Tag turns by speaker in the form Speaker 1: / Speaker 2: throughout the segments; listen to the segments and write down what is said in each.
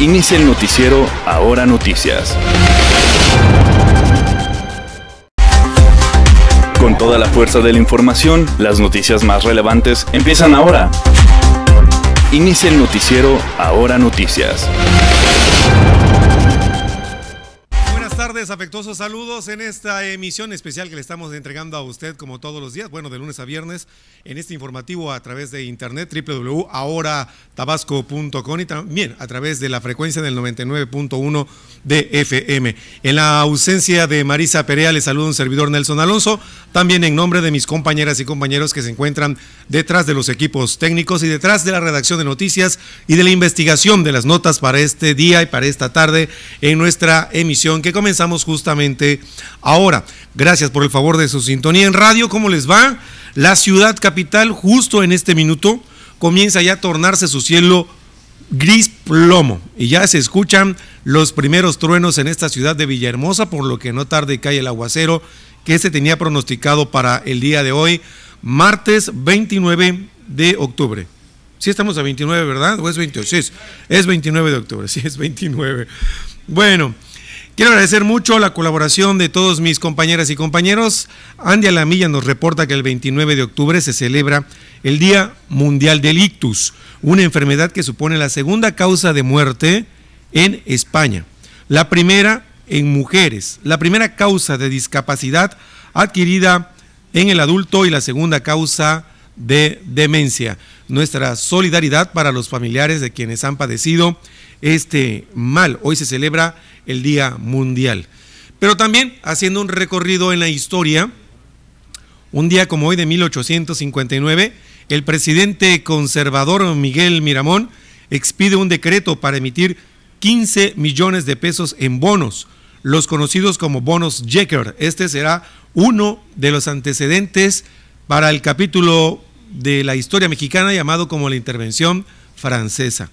Speaker 1: Inicia el noticiero Ahora Noticias. Con toda la fuerza de la información, las noticias más relevantes empiezan ahora. Inicia el noticiero Ahora Noticias.
Speaker 2: afectuosos saludos en esta emisión especial que le estamos entregando a usted como todos los días, bueno, de lunes a viernes, en este informativo a través de internet www.ahoratabasco.com y también a través de la frecuencia del 99.1 de FM. En la ausencia de Marisa Perea, le saludo un servidor Nelson Alonso, también en nombre de mis compañeras y compañeros que se encuentran detrás de los equipos técnicos y detrás de la redacción de noticias y de la investigación de las notas para este día y para esta tarde en nuestra emisión que comenzamos justamente ahora. Gracias por el favor de su sintonía en radio. ¿Cómo les va? La ciudad capital justo en este minuto comienza ya a tornarse su cielo gris plomo y ya se escuchan los primeros truenos en esta ciudad de Villahermosa, por lo que no tarde cae el aguacero que se tenía pronosticado para el día de hoy martes 29 de octubre. Sí estamos a 29, ¿verdad? ¿O es 28? es, 29 de octubre, sí, es 29. Bueno, quiero agradecer mucho la colaboración de todos mis compañeras y compañeros. Andy Alamilla nos reporta que el 29 de octubre se celebra el Día Mundial del Ictus, una enfermedad que supone la segunda causa de muerte en España. La primera en mujeres, la primera causa de discapacidad adquirida en el adulto y la segunda causa de demencia. Nuestra solidaridad para los familiares de quienes han padecido este mal. Hoy se celebra el Día Mundial. Pero también haciendo un recorrido en la historia, un día como hoy de 1859, el presidente conservador Miguel Miramón expide un decreto para emitir 15 millones de pesos en bonos los conocidos como bonos Jecker. Este será uno de los antecedentes para el capítulo de la historia mexicana llamado como la intervención francesa.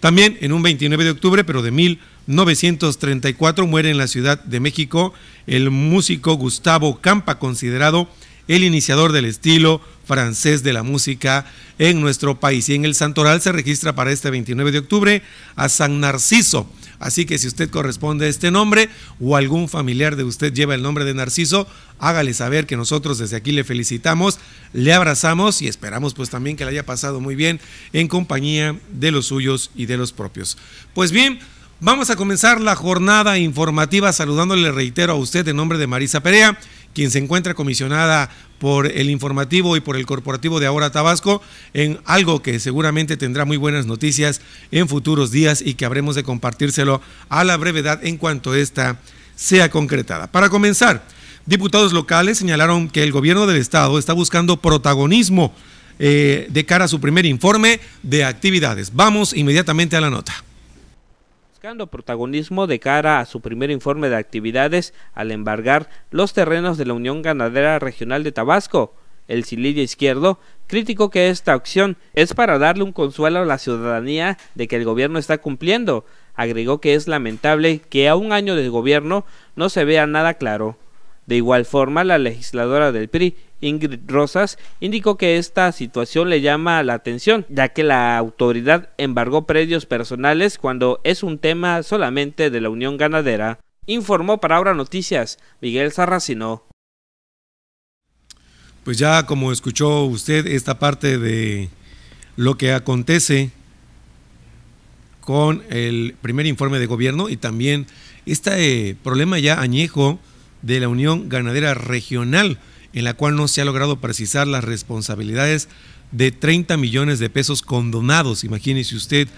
Speaker 2: También en un 29 de octubre, pero de 1934, muere en la Ciudad de México el músico Gustavo Campa, considerado el iniciador del estilo francés de la música en nuestro país. Y en el Santoral se registra para este 29 de octubre a San Narciso, Así que si usted corresponde a este nombre o algún familiar de usted lleva el nombre de Narciso, hágale saber que nosotros desde aquí le felicitamos, le abrazamos y esperamos pues también que le haya pasado muy bien en compañía de los suyos y de los propios. Pues bien, vamos a comenzar la jornada informativa saludándole, reitero a usted en nombre de Marisa Perea quien se encuentra comisionada por el informativo y por el corporativo de Ahora Tabasco, en algo que seguramente tendrá muy buenas noticias en futuros días y que habremos de compartírselo a la brevedad en cuanto esta sea concretada. Para comenzar, diputados locales señalaron que el gobierno del Estado está buscando protagonismo eh, de cara a su primer informe de actividades. Vamos inmediatamente a la nota
Speaker 3: protagonismo de cara a su primer informe de actividades al embargar los terrenos de la Unión Ganadera Regional de Tabasco. El silillo Izquierdo criticó que esta acción es para darle un consuelo a la ciudadanía de que el gobierno está cumpliendo. Agregó que es lamentable que a un año del gobierno no se vea nada claro. De igual forma, la legisladora del PRI, Ingrid Rosas, indicó que esta situación le llama la atención, ya que la autoridad embargó predios personales cuando es un tema solamente de la Unión Ganadera. Informó para Ahora Noticias Miguel Sarracino.
Speaker 2: Pues ya como escuchó usted esta parte de lo que acontece con el primer informe de gobierno y también este problema ya añejo de la Unión Ganadera Regional en la cual no se ha logrado precisar las responsabilidades de 30 millones de pesos condonados. Imagínese usted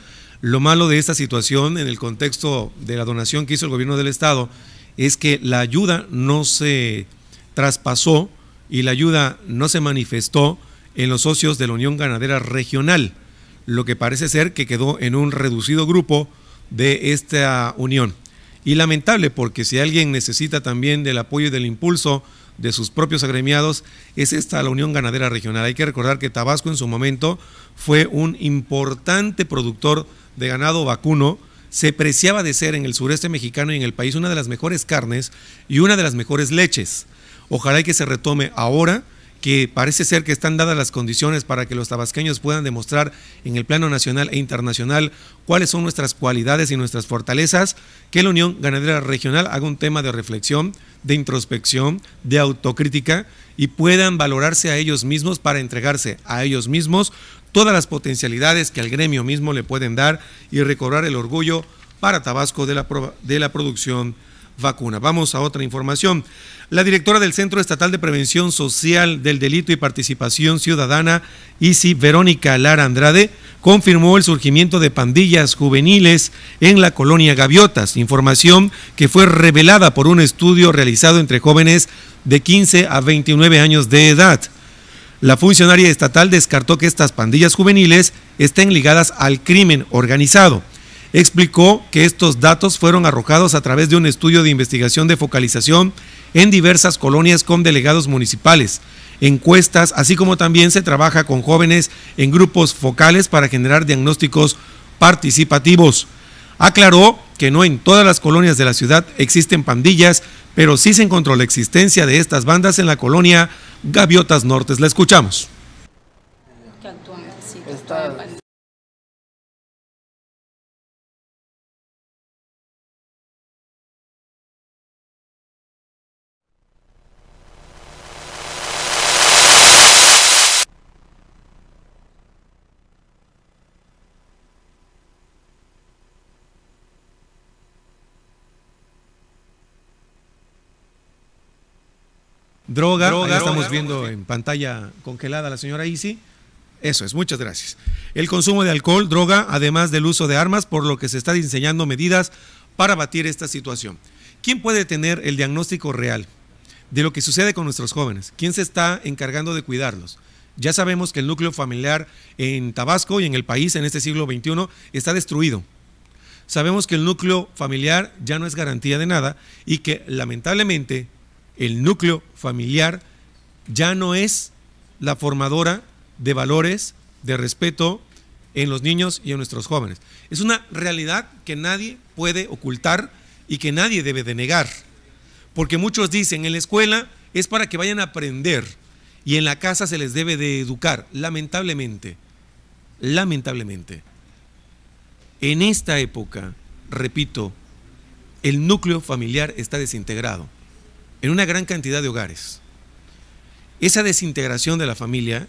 Speaker 2: lo malo de esta situación en el contexto de la donación que hizo el gobierno del Estado es que la ayuda no se traspasó y la ayuda no se manifestó en los socios de la Unión Ganadera Regional, lo que parece ser que quedó en un reducido grupo de esta unión. Y lamentable porque si alguien necesita también del apoyo y del impulso de sus propios agremiados, es esta la Unión Ganadera Regional. Hay que recordar que Tabasco en su momento fue un importante productor de ganado vacuno, se preciaba de ser en el sureste mexicano y en el país una de las mejores carnes y una de las mejores leches. Ojalá y que se retome ahora que parece ser que están dadas las condiciones para que los tabasqueños puedan demostrar en el plano nacional e internacional cuáles son nuestras cualidades y nuestras fortalezas, que la Unión Ganadera Regional haga un tema de reflexión, de introspección, de autocrítica y puedan valorarse a ellos mismos para entregarse a ellos mismos todas las potencialidades que al gremio mismo le pueden dar y recobrar el orgullo para Tabasco de la, de la producción vacuna. Vamos a otra información. La directora del Centro Estatal de Prevención Social del Delito y Participación Ciudadana, ICI Verónica Lara Andrade, confirmó el surgimiento de pandillas juveniles en la colonia Gaviotas, información que fue revelada por un estudio realizado entre jóvenes de 15 a 29 años de edad. La funcionaria estatal descartó que estas pandillas juveniles estén ligadas al crimen organizado explicó que estos datos fueron arrojados a través de un estudio de investigación de focalización en diversas colonias con delegados municipales, encuestas, así como también se trabaja con jóvenes en grupos focales para generar diagnósticos participativos. Aclaró que no en todas las colonias de la ciudad existen pandillas, pero sí se encontró la existencia de estas bandas en la colonia Gaviotas Nortes. La escuchamos. droga. estamos viendo en pantalla congelada la señora Isi. Eso es, muchas gracias. El consumo de alcohol, droga, además del uso de armas, por lo que se está diseñando medidas para batir esta situación. ¿Quién puede tener el diagnóstico real de lo que sucede con nuestros jóvenes? ¿Quién se está encargando de cuidarlos? Ya sabemos que el núcleo familiar en Tabasco y en el país en este siglo XXI está destruido. Sabemos que el núcleo familiar ya no es garantía de nada y que lamentablemente el núcleo familiar ya no es la formadora de valores, de respeto en los niños y en nuestros jóvenes. Es una realidad que nadie puede ocultar y que nadie debe denegar, Porque muchos dicen, en la escuela es para que vayan a aprender y en la casa se les debe de educar, lamentablemente. Lamentablemente. En esta época, repito, el núcleo familiar está desintegrado en una gran cantidad de hogares. Esa desintegración de la familia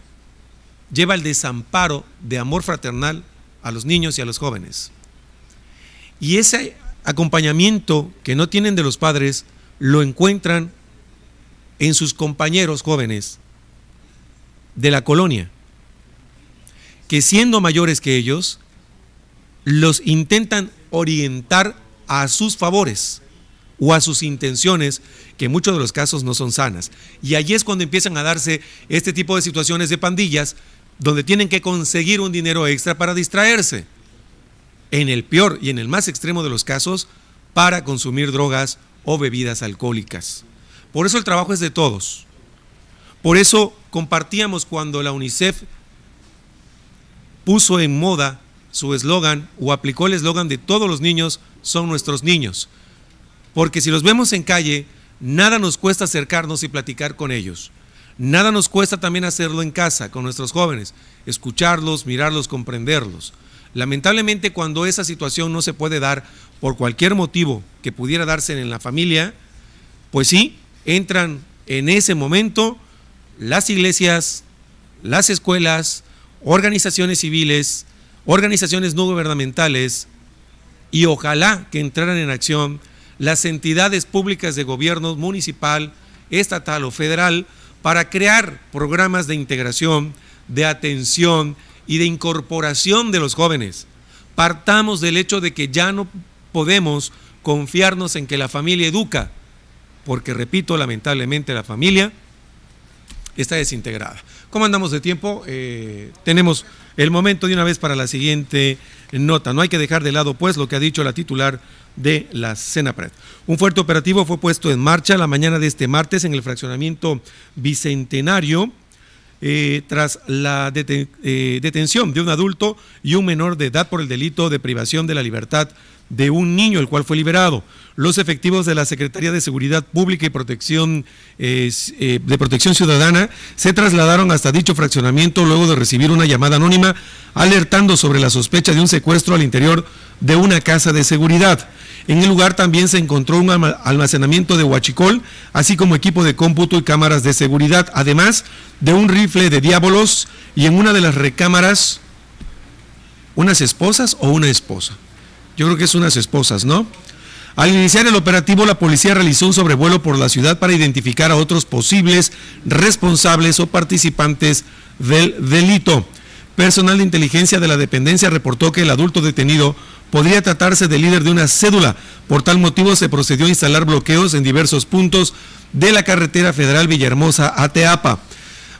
Speaker 2: lleva al desamparo de amor fraternal a los niños y a los jóvenes. Y ese acompañamiento que no tienen de los padres lo encuentran en sus compañeros jóvenes de la colonia, que siendo mayores que ellos, los intentan orientar a sus favores o a sus intenciones, que en muchos de los casos no son sanas. Y allí es cuando empiezan a darse este tipo de situaciones de pandillas, donde tienen que conseguir un dinero extra para distraerse. En el peor y en el más extremo de los casos, para consumir drogas o bebidas alcohólicas. Por eso el trabajo es de todos. Por eso compartíamos cuando la UNICEF puso en moda su eslogan o aplicó el eslogan de todos los niños son nuestros niños porque si los vemos en calle, nada nos cuesta acercarnos y platicar con ellos. Nada nos cuesta también hacerlo en casa con nuestros jóvenes, escucharlos, mirarlos, comprenderlos. Lamentablemente cuando esa situación no se puede dar por cualquier motivo que pudiera darse en la familia, pues sí, entran en ese momento las iglesias, las escuelas, organizaciones civiles, organizaciones no gubernamentales y ojalá que entraran en acción las entidades públicas de gobierno municipal, estatal o federal para crear programas de integración, de atención y de incorporación de los jóvenes. Partamos del hecho de que ya no podemos confiarnos en que la familia educa, porque repito, lamentablemente la familia está desintegrada. ¿Cómo andamos de tiempo? Eh, tenemos el momento de una vez para la siguiente nota. No hay que dejar de lado, pues, lo que ha dicho la titular de la CENAPRED. Un fuerte operativo fue puesto en marcha la mañana de este martes en el fraccionamiento bicentenario. Eh, tras la eh, detención de un adulto y un menor de edad por el delito de privación de la libertad de un niño, el cual fue liberado. Los efectivos de la Secretaría de Seguridad Pública y Protección eh, eh, de Protección Ciudadana se trasladaron hasta dicho fraccionamiento luego de recibir una llamada anónima alertando sobre la sospecha de un secuestro al interior de una casa de seguridad. En el lugar también se encontró un almacenamiento de huachicol, así como equipo de cómputo y cámaras de seguridad, además de un rifle de diábolos y en una de las recámaras unas esposas o una esposa. Yo creo que es unas esposas, ¿no? Al iniciar el operativo, la policía realizó un sobrevuelo por la ciudad para identificar a otros posibles responsables o participantes del delito. Personal de inteligencia de la dependencia reportó que el adulto detenido podría tratarse de líder de una cédula. Por tal motivo se procedió a instalar bloqueos en diversos puntos de la carretera federal Villahermosa a Teapa.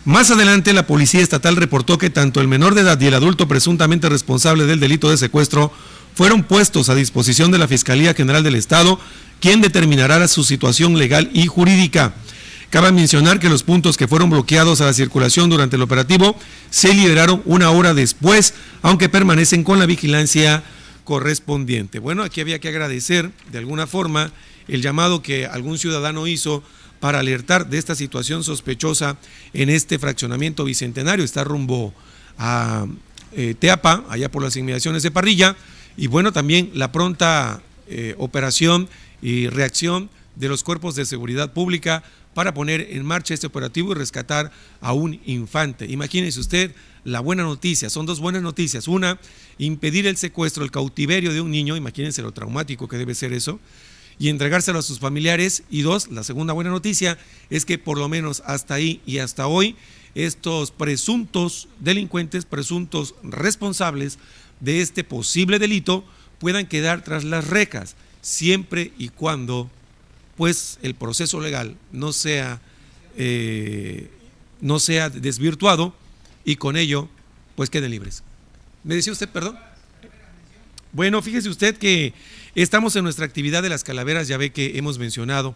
Speaker 2: Más adelante, la policía estatal reportó que tanto el menor de edad y el adulto presuntamente responsable del delito de secuestro fueron puestos a disposición de la Fiscalía General del Estado, quien determinará su situación legal y jurídica. Cabe mencionar que los puntos que fueron bloqueados a la circulación durante el operativo se lideraron una hora después, aunque permanecen con la vigilancia correspondiente. Bueno, aquí había que agradecer de alguna forma el llamado que algún ciudadano hizo para alertar de esta situación sospechosa en este fraccionamiento bicentenario. Está rumbo a eh, Teapa, allá por las inmediaciones de Parrilla. Y bueno, también la pronta eh, operación y reacción de los cuerpos de seguridad pública para poner en marcha este operativo y rescatar a un infante. Imagínense usted la buena noticia, son dos buenas noticias. Una, impedir el secuestro, el cautiverio de un niño, imagínense lo traumático que debe ser eso, y entregárselo a sus familiares. Y dos, la segunda buena noticia es que por lo menos hasta ahí y hasta hoy, estos presuntos delincuentes, presuntos responsables, de este posible delito puedan quedar tras las rejas siempre y cuando pues el proceso legal no sea, eh, no sea desvirtuado y con ello pues queden libres. ¿Me decía usted, perdón? Bueno, fíjese usted que estamos en nuestra actividad de las calaveras, ya ve que hemos mencionado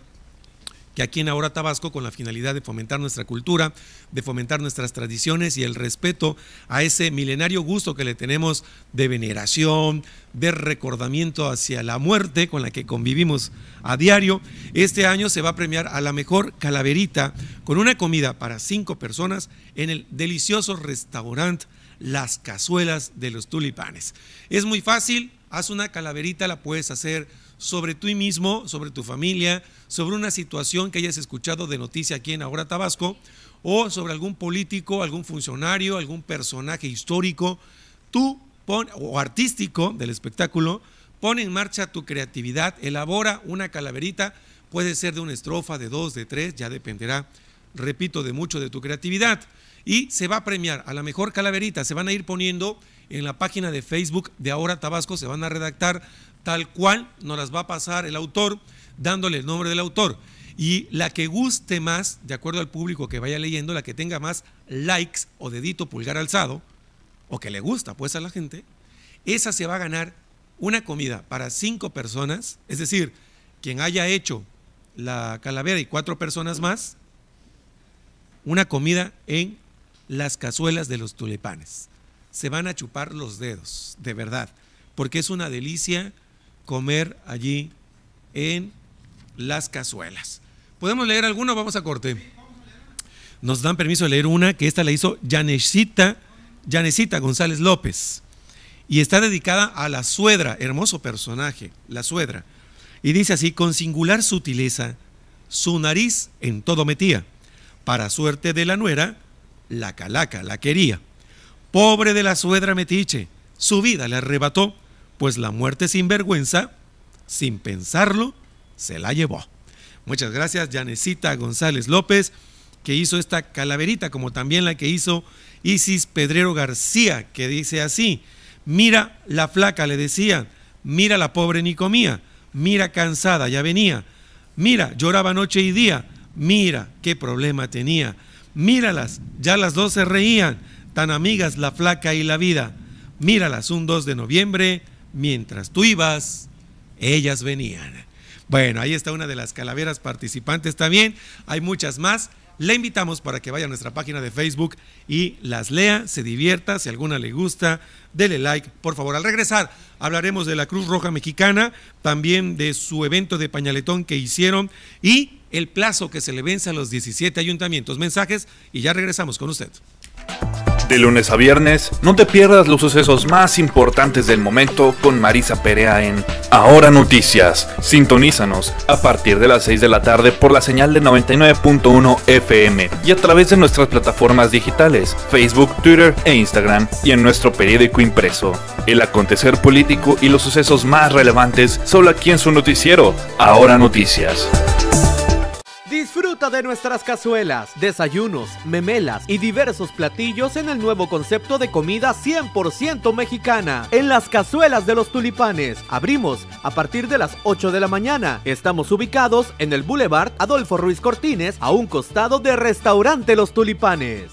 Speaker 2: que aquí en Ahora Tabasco, con la finalidad de fomentar nuestra cultura, de fomentar nuestras tradiciones y el respeto a ese milenario gusto que le tenemos de veneración, de recordamiento hacia la muerte con la que convivimos a diario, este año se va a premiar a la mejor calaverita con una comida para cinco personas en el delicioso restaurante Las Cazuelas de los Tulipanes. Es muy fácil, haz una calaverita, la puedes hacer sobre tú mismo, sobre tu familia, sobre una situación que hayas escuchado de noticia aquí en Ahora Tabasco, o sobre algún político, algún funcionario, algún personaje histórico, tú pon, o artístico del espectáculo, pone en marcha tu creatividad, elabora una calaverita, puede ser de una estrofa, de dos, de tres, ya dependerá, repito, de mucho de tu creatividad. Y se va a premiar a la mejor calaverita, se van a ir poniendo en la página de Facebook de Ahora Tabasco se van a redactar tal cual nos las va a pasar el autor, dándole el nombre del autor. Y la que guste más, de acuerdo al público que vaya leyendo, la que tenga más likes o dedito pulgar alzado, o que le gusta pues a la gente, esa se va a ganar una comida para cinco personas, es decir, quien haya hecho la calavera y cuatro personas más, una comida en las cazuelas de los tulipanes se van a chupar los dedos, de verdad, porque es una delicia comer allí en las cazuelas. ¿Podemos leer alguno? Vamos a corte. Nos dan permiso de leer una que esta la hizo Janecita, Janecita González López y está dedicada a la suedra hermoso personaje, la suedra Y dice así, con singular sutileza, su nariz en todo metía. Para suerte de la nuera, la calaca la quería. Pobre de la suedra metiche, su vida le arrebató, pues la muerte sin vergüenza, sin pensarlo, se la llevó. Muchas gracias, Yanecita González López, que hizo esta calaverita, como también la que hizo Isis Pedrero García, que dice así, mira la flaca, le decía mira la pobre Nicomía, mira cansada, ya venía, mira, lloraba noche y día, mira qué problema tenía, míralas, ya las dos se reían, tan amigas la flaca y la vida. Míralas un 2 de noviembre, mientras tú ibas, ellas venían. Bueno, ahí está una de las calaveras participantes también. Hay muchas más. La invitamos para que vaya a nuestra página de Facebook y las lea, se divierta, si alguna le gusta, dele like, por favor. Al regresar hablaremos de la Cruz Roja Mexicana, también de su evento de pañaletón que hicieron y el plazo que se le vence a los 17 ayuntamientos. Mensajes y ya regresamos con usted.
Speaker 1: De lunes a viernes, no te pierdas los sucesos más importantes del momento con Marisa Perea en Ahora Noticias. Sintonízanos a partir de las 6 de la tarde por la señal de 99.1 FM y a través de nuestras plataformas digitales, Facebook, Twitter e Instagram y en nuestro periódico impreso. El acontecer político y los sucesos más relevantes solo aquí en su noticiero, Ahora Noticias
Speaker 2: de nuestras cazuelas, desayunos, memelas y diversos platillos en el nuevo concepto de comida 100% mexicana. En las cazuelas de los tulipanes, abrimos a partir de las 8 de la mañana. Estamos ubicados en el Boulevard Adolfo Ruiz Cortines, a un costado de Restaurante Los Tulipanes.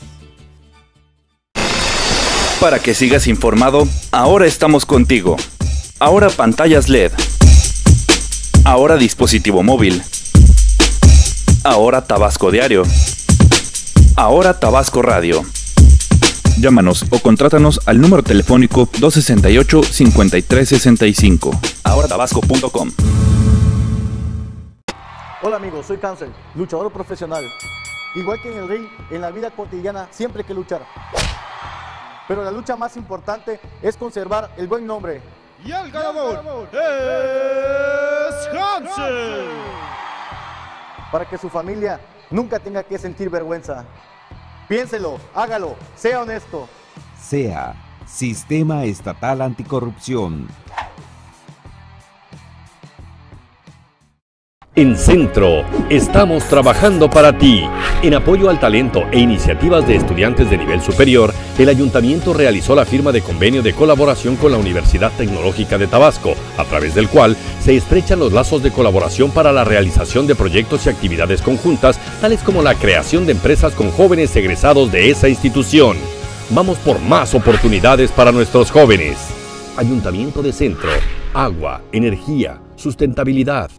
Speaker 1: Para que sigas informado, ahora estamos contigo. Ahora pantallas LED. Ahora dispositivo móvil. Ahora Tabasco Diario. Ahora Tabasco Radio. Llámanos o contrátanos al número telefónico 268-5365. AhoraTabasco.com.
Speaker 2: Hola amigos,
Speaker 4: soy Cáncer, luchador profesional. Igual que en el ring, en la vida cotidiana siempre hay que luchar.
Speaker 2: Pero la lucha más importante es conservar el buen nombre. Y el ganador, Hansel
Speaker 4: para que su familia nunca tenga que sentir vergüenza. Piénselo, hágalo, sea honesto.
Speaker 3: Sea Sistema Estatal Anticorrupción. En Centro,
Speaker 4: estamos trabajando para ti. En apoyo al talento e iniciativas de estudiantes de nivel superior, el ayuntamiento realizó la firma de convenio de colaboración con la Universidad Tecnológica de Tabasco, a través del cual se estrechan los lazos de colaboración para la realización de proyectos y actividades conjuntas, tales como la creación de empresas con jóvenes egresados de esa institución. Vamos por más oportunidades para nuestros jóvenes. Ayuntamiento de Centro, agua, energía, sustentabilidad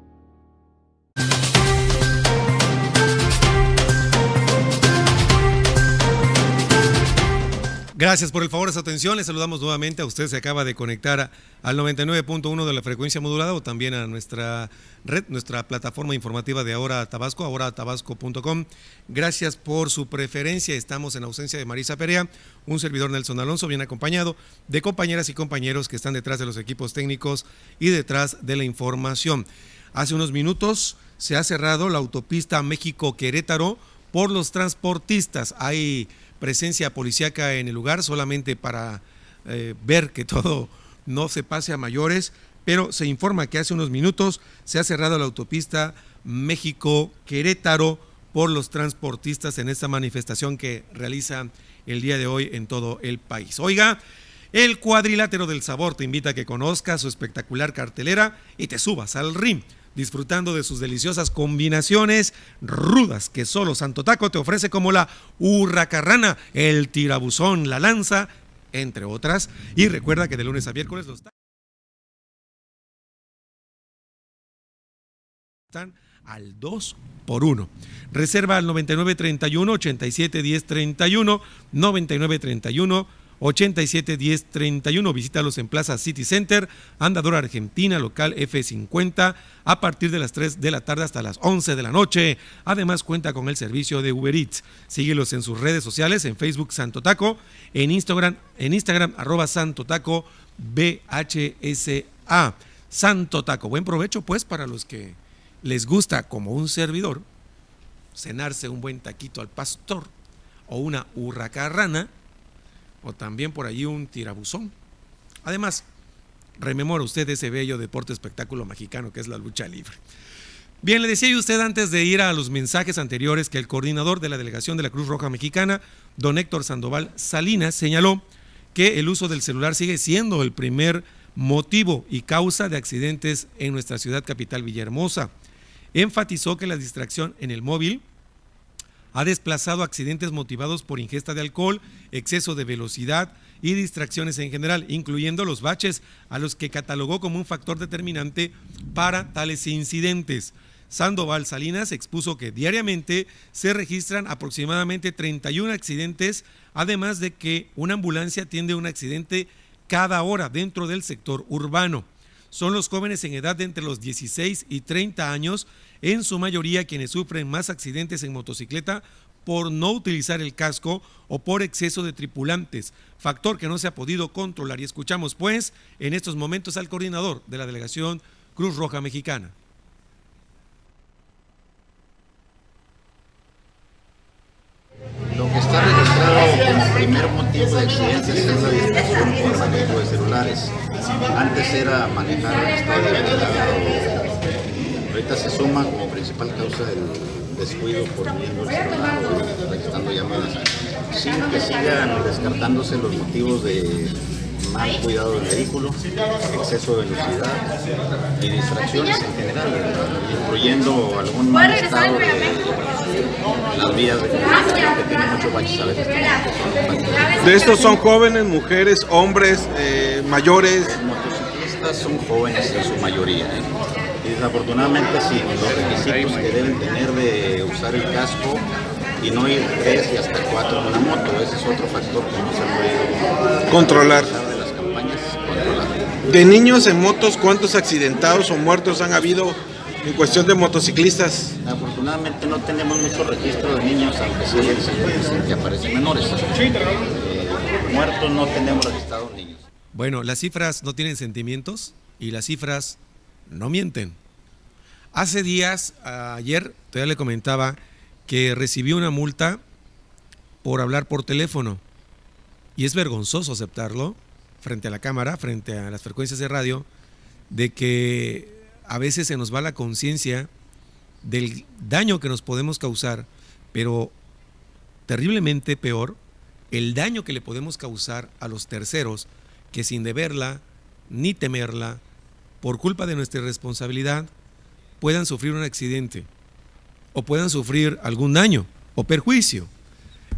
Speaker 2: Gracias por el favor de su atención. Les saludamos nuevamente a usted. Se acaba de conectar al 99.1 de la frecuencia modulada o también a nuestra red, nuestra plataforma informativa de Ahora Tabasco, ahoratabasco.com. Gracias por su preferencia. Estamos en ausencia de Marisa Perea, un servidor Nelson Alonso, bien acompañado de compañeras y compañeros que están detrás de los equipos técnicos y detrás de la información. Hace unos minutos se ha cerrado la autopista México-Querétaro por los transportistas. Hay presencia policíaca en el lugar solamente para eh, ver que todo no se pase a mayores, pero se informa que hace unos minutos se ha cerrado la autopista México-Querétaro por los transportistas en esta manifestación que realiza el día de hoy en todo el país. Oiga, el cuadrilátero del sabor te invita a que conozcas su espectacular cartelera y te subas al RIM disfrutando de sus deliciosas combinaciones rudas que solo Santo Taco te ofrece como la hurracarrana, el tirabuzón, la lanza, entre otras. Y recuerda que de lunes a miércoles los están al 2 por 1. Reserva al 9931 87 10 31 9931 871031. Visítalos en Plaza City Center, Andadora Argentina, local F50, a partir de las 3 de la tarde hasta las 11 de la noche. Además, cuenta con el servicio de Uber Eats. Síguelos en sus redes sociales, en Facebook Santo Taco, en Instagram, en Instagram, arroba Santo Taco BHSA. Santo Taco. Buen provecho, pues, para los que les gusta, como un servidor, cenarse un buen taquito al pastor o una hurracarrana o también por allí un tirabuzón. Además, rememora usted ese bello deporte espectáculo mexicano que es la lucha libre. Bien, le decía yo usted antes de ir a los mensajes anteriores que el coordinador de la delegación de la Cruz Roja Mexicana, don Héctor Sandoval Salinas, señaló que el uso del celular sigue siendo el primer motivo y causa de accidentes en nuestra ciudad capital Villahermosa. Enfatizó que la distracción en el móvil ha desplazado accidentes motivados por ingesta de alcohol, exceso de velocidad y distracciones en general, incluyendo los baches, a los que catalogó como un factor determinante para tales incidentes. Sandoval Salinas expuso que diariamente se registran aproximadamente 31 accidentes, además de que una ambulancia atiende un accidente cada hora dentro del sector urbano. Son los jóvenes en edad de entre los 16 y 30 años en su mayoría quienes sufren más accidentes en motocicleta por no utilizar el casco o por exceso de tripulantes, factor que no se ha podido controlar. Y escuchamos pues en estos momentos al coordinador de la delegación Cruz Roja Mexicana.
Speaker 1: Lo que está registrado como primer motivo de accidentes es la de celulares. Antes era manejar el estado de Ahorita se suma como principal causa del descuido por miembros o registrando llamadas. Sin que sigan descartándose los motivos de
Speaker 4: mal cuidado del vehículo,
Speaker 1: exceso de velocidad y distracciones en general, incluyendo algún mal estado
Speaker 5: de,
Speaker 2: las vías de que
Speaker 3: tienen
Speaker 5: muchos
Speaker 1: De estos son
Speaker 2: jóvenes, mujeres, hombres, eh, mayores. Los
Speaker 1: motociclistas son jóvenes en su mayoría. ¿eh?
Speaker 2: Desafortunadamente sí, los requisitos que deben tener
Speaker 1: de usar el casco y no ir tres y hasta cuatro en una moto, ese es otro factor
Speaker 3: que no
Speaker 2: se puede controlar. De, las campañas, controlar. de niños en motos, ¿cuántos accidentados o muertos han habido en cuestión de motociclistas?
Speaker 1: Afortunadamente no tenemos mucho registro de niños, aunque sí se que aparecen menores. Eh, muertos no tenemos registrados niños.
Speaker 2: Bueno, las cifras no tienen sentimientos y las cifras no mienten. Hace días, ah, ayer, todavía le comentaba que recibió una multa por hablar por teléfono. Y es vergonzoso aceptarlo frente a la cámara, frente a las frecuencias de radio, de que a veces se nos va la conciencia del daño que nos podemos causar, pero terriblemente peor, el daño que le podemos causar a los terceros que sin deberla ni temerla, por culpa de nuestra irresponsabilidad, puedan sufrir un accidente o puedan sufrir algún daño o perjuicio.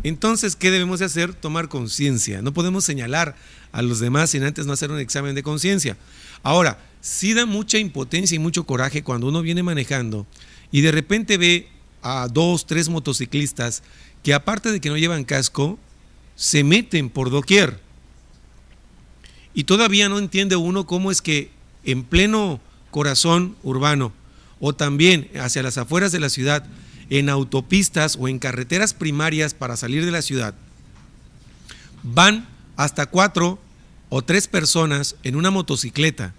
Speaker 2: Entonces, ¿qué debemos de hacer? Tomar conciencia. No podemos señalar a los demás sin antes no hacer un examen de conciencia. Ahora, sí da mucha impotencia y mucho coraje cuando uno viene manejando y de repente ve a dos, tres motociclistas que aparte de que no llevan casco, se meten por doquier. Y todavía no entiende uno cómo es que en pleno corazón urbano, o también hacia las afueras de la ciudad, en autopistas o en carreteras primarias para salir de la ciudad, van hasta cuatro o tres personas en una motocicleta,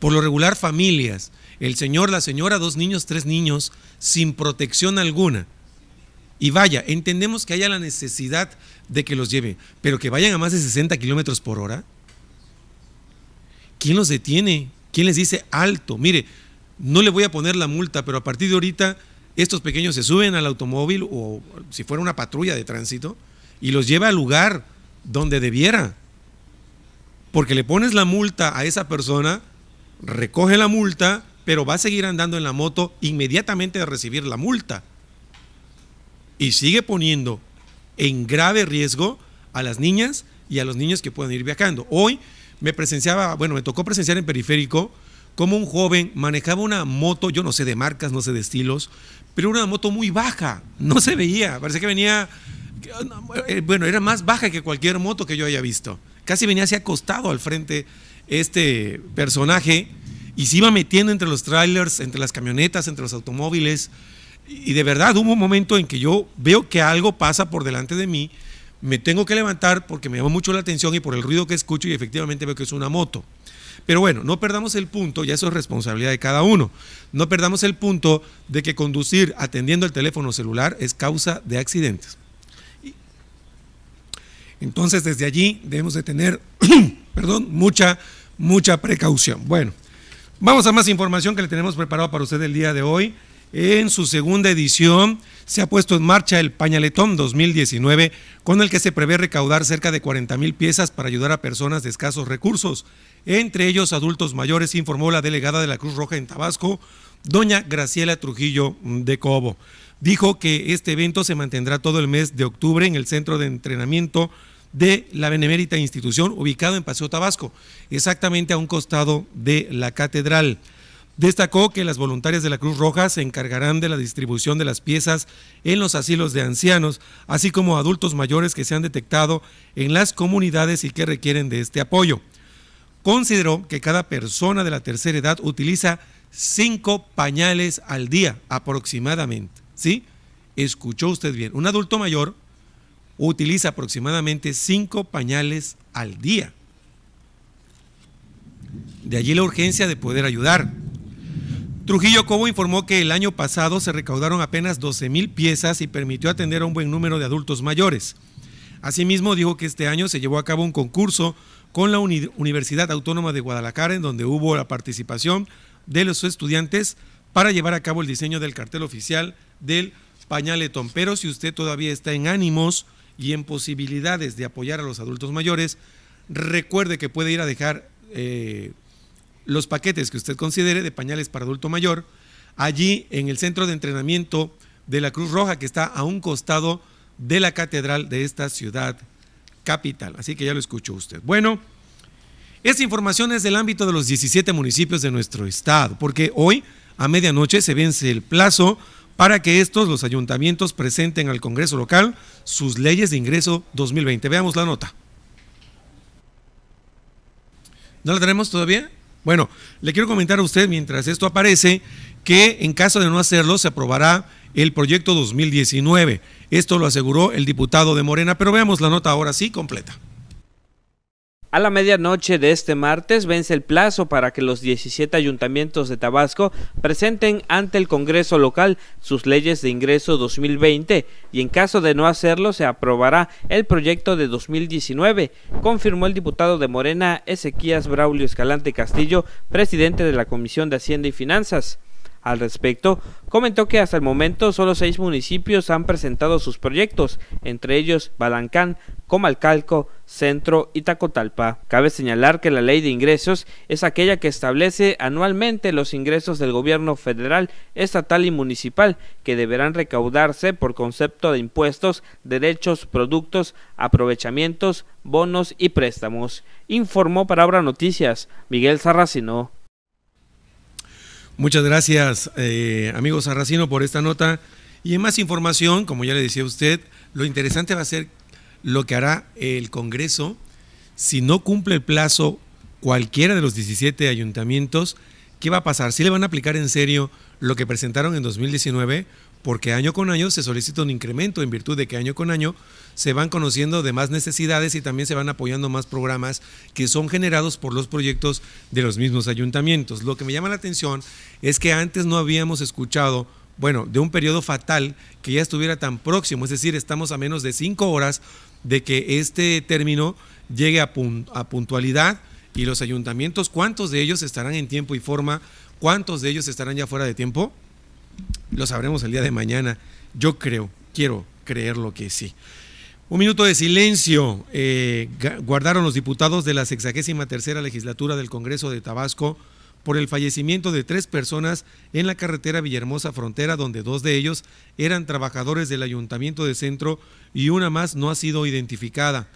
Speaker 2: por lo regular familias, el señor, la señora, dos niños, tres niños, sin protección alguna. Y vaya, entendemos que haya la necesidad de que los lleven, pero que vayan a más de 60 kilómetros por hora. ¿Quién los detiene? ¿Quién les dice alto? Mire, no le voy a poner la multa, pero a partir de ahorita estos pequeños se suben al automóvil o si fuera una patrulla de tránsito y los lleva al lugar donde debiera. Porque le pones la multa a esa persona, recoge la multa, pero va a seguir andando en la moto inmediatamente de recibir la multa. Y sigue poniendo en grave riesgo a las niñas y a los niños que puedan ir viajando. Hoy me presenciaba, bueno, me tocó presenciar en periférico como un joven manejaba una moto, yo no sé de marcas, no sé de estilos, pero una moto muy baja, no se veía, parece que venía, eh, bueno, era más baja que cualquier moto que yo haya visto. Casi venía así acostado al frente este personaje y se iba metiendo entre los trailers, entre las camionetas, entre los automóviles. Y de verdad hubo un momento en que yo veo que algo pasa por delante de mí, me tengo que levantar porque me llama mucho la atención y por el ruido que escucho y efectivamente veo que es una moto. Pero bueno, no perdamos el punto, ya eso es responsabilidad de cada uno, no perdamos el punto de que conducir atendiendo el teléfono celular es causa de accidentes. Entonces, desde allí debemos de tener, perdón, mucha, mucha precaución. Bueno, vamos a más información que le tenemos preparado para usted el día de hoy. En su segunda edición se ha puesto en marcha el Pañaletón 2019, con el que se prevé recaudar cerca de 40 mil piezas para ayudar a personas de escasos recursos, entre ellos adultos mayores, informó la delegada de la Cruz Roja en Tabasco, doña Graciela Trujillo de Cobo. Dijo que este evento se mantendrá todo el mes de octubre en el centro de entrenamiento de la benemérita institución ubicado en Paseo Tabasco, exactamente a un costado de la catedral. Destacó que las voluntarias de la Cruz Roja se encargarán de la distribución de las piezas en los asilos de ancianos, así como adultos mayores que se han detectado en las comunidades y que requieren de este apoyo. Consideró que cada persona de la tercera edad utiliza cinco pañales al día aproximadamente. ¿Sí? Escuchó usted bien. Un adulto mayor utiliza aproximadamente cinco pañales al día. De allí la urgencia de poder ayudar. Trujillo Cobo informó que el año pasado se recaudaron apenas 12 mil piezas y permitió atender a un buen número de adultos mayores. Asimismo, dijo que este año se llevó a cabo un concurso con la Universidad Autónoma de Guadalajara, en donde hubo la participación de los estudiantes para llevar a cabo el diseño del cartel oficial del pañaletón. Pero si usted todavía está en ánimos y en posibilidades de apoyar a los adultos mayores, recuerde que puede ir a dejar eh, los paquetes que usted considere de pañales para adulto mayor, allí en el centro de entrenamiento de la Cruz Roja que está a un costado de la catedral de esta ciudad capital. Así que ya lo escuchó usted. Bueno, esta información es del ámbito de los 17 municipios de nuestro estado, porque hoy a medianoche se vence el plazo para que estos, los ayuntamientos, presenten al Congreso local sus leyes de ingreso 2020. Veamos la nota. ¿No la tenemos todavía? Bueno, le quiero comentar a usted, mientras esto aparece, que en caso de no hacerlo, se aprobará el proyecto 2019. Esto lo aseguró el diputado de Morena, pero veamos la nota ahora sí completa.
Speaker 3: A la medianoche de este martes vence el plazo para que los 17 ayuntamientos de Tabasco presenten ante el Congreso local sus leyes de ingreso 2020 y en caso de no hacerlo se aprobará el proyecto de 2019, confirmó el diputado de Morena Ezequías Braulio Escalante Castillo, presidente de la Comisión de Hacienda y Finanzas. Al respecto, comentó que hasta el momento solo seis municipios han presentado sus proyectos, entre ellos Balancán, Comalcalco, Centro y Tacotalpa. Cabe señalar que la ley de ingresos es aquella que establece anualmente los ingresos del gobierno federal, estatal y municipal que deberán recaudarse por concepto de impuestos, derechos, productos, aprovechamientos, bonos y préstamos. Informó para obra Noticias Miguel Sarracino.
Speaker 2: Muchas gracias, eh, amigos Sarracino, por esta nota. Y en más información, como ya le decía usted, lo interesante va a ser lo que hará el Congreso si no cumple el plazo cualquiera de los 17 ayuntamientos. ¿Qué va a pasar? ¿Si le van a aplicar en serio lo que presentaron en 2019 porque año con año se solicita un incremento en virtud de que año con año se van conociendo de más necesidades y también se van apoyando más programas que son generados por los proyectos de los mismos ayuntamientos. Lo que me llama la atención es que antes no habíamos escuchado bueno, de un periodo fatal que ya estuviera tan próximo, es decir, estamos a menos de cinco horas de que este término llegue a, puntualidad y los ayuntamientos, ¿cuántos de ellos estarán en tiempo y forma? ¿Cuántos de ellos estarán ya fuera de tiempo? Lo sabremos el día de mañana. Yo creo, quiero creer lo que sí. Un minuto de silencio eh, guardaron los diputados de la sexagésima tercera legislatura del Congreso de Tabasco por el fallecimiento de tres personas en la carretera Villahermosa Frontera, donde dos de ellos eran trabajadores del Ayuntamiento de Centro y una más no ha sido identificada.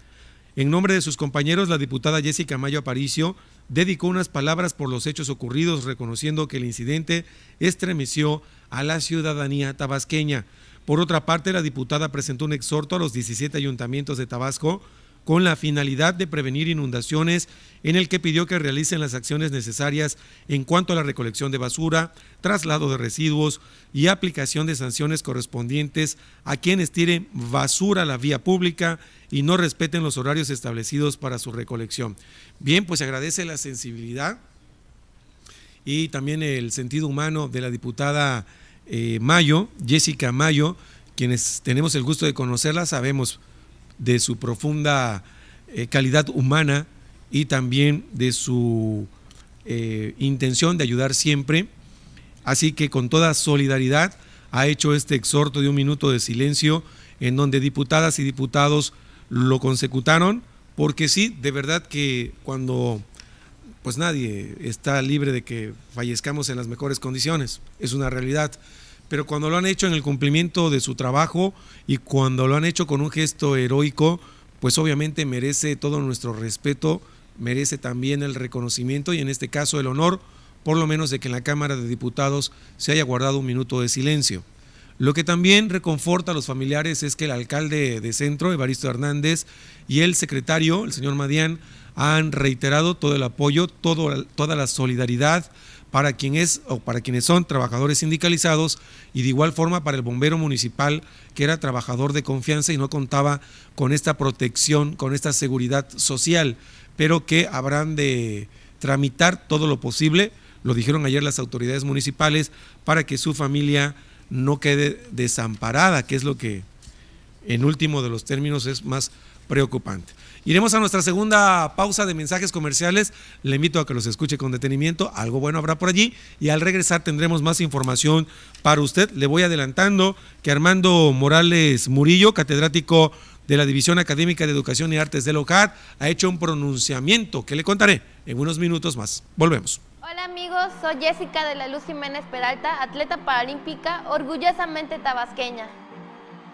Speaker 2: En nombre de sus compañeros, la diputada Jessica Mayo Aparicio dedicó unas palabras por los hechos ocurridos, reconociendo que el incidente estremeció a la ciudadanía tabasqueña. Por otra parte, la diputada presentó un exhorto a los 17 ayuntamientos de Tabasco con la finalidad de prevenir inundaciones, en el que pidió que realicen las acciones necesarias en cuanto a la recolección de basura, traslado de residuos y aplicación de sanciones correspondientes a quienes tiren basura a la vía pública y no respeten los horarios establecidos para su recolección. Bien, pues agradece la sensibilidad y también el sentido humano de la diputada eh, Mayo, Jessica Mayo, quienes tenemos el gusto de conocerla, sabemos de su profunda eh, calidad humana y también de su eh, intención de ayudar siempre. Así que con toda solidaridad ha hecho este exhorto de un minuto de silencio en donde diputadas y diputados lo consecutaron, porque sí, de verdad que cuando pues nadie está libre de que fallezcamos en las mejores condiciones, es una realidad pero cuando lo han hecho en el cumplimiento de su trabajo y cuando lo han hecho con un gesto heroico, pues obviamente merece todo nuestro respeto, merece también el reconocimiento y en este caso el honor, por lo menos de que en la Cámara de Diputados se haya guardado un minuto de silencio. Lo que también reconforta a los familiares es que el alcalde de centro, Evaristo Hernández, y el secretario, el señor Madián, han reiterado todo el apoyo, toda la solidaridad para quien es o para quienes son trabajadores sindicalizados y de igual forma para el bombero municipal que era trabajador de confianza y no contaba con esta protección, con esta seguridad social, pero que habrán de tramitar todo lo posible, lo dijeron ayer las autoridades municipales, para que su familia no quede desamparada, que es lo que en último de los términos es más preocupante. Iremos a nuestra segunda pausa de mensajes comerciales. Le invito a que los escuche con detenimiento. Algo bueno habrá por allí. Y al regresar tendremos más información para usted. Le voy adelantando que Armando Morales Murillo, catedrático de la División Académica de Educación y Artes del OCAR, ha hecho un pronunciamiento que le contaré en unos minutos más. Volvemos.
Speaker 5: Hola amigos, soy Jessica de la Luz Jiménez Peralta, atleta paralímpica, orgullosamente tabasqueña.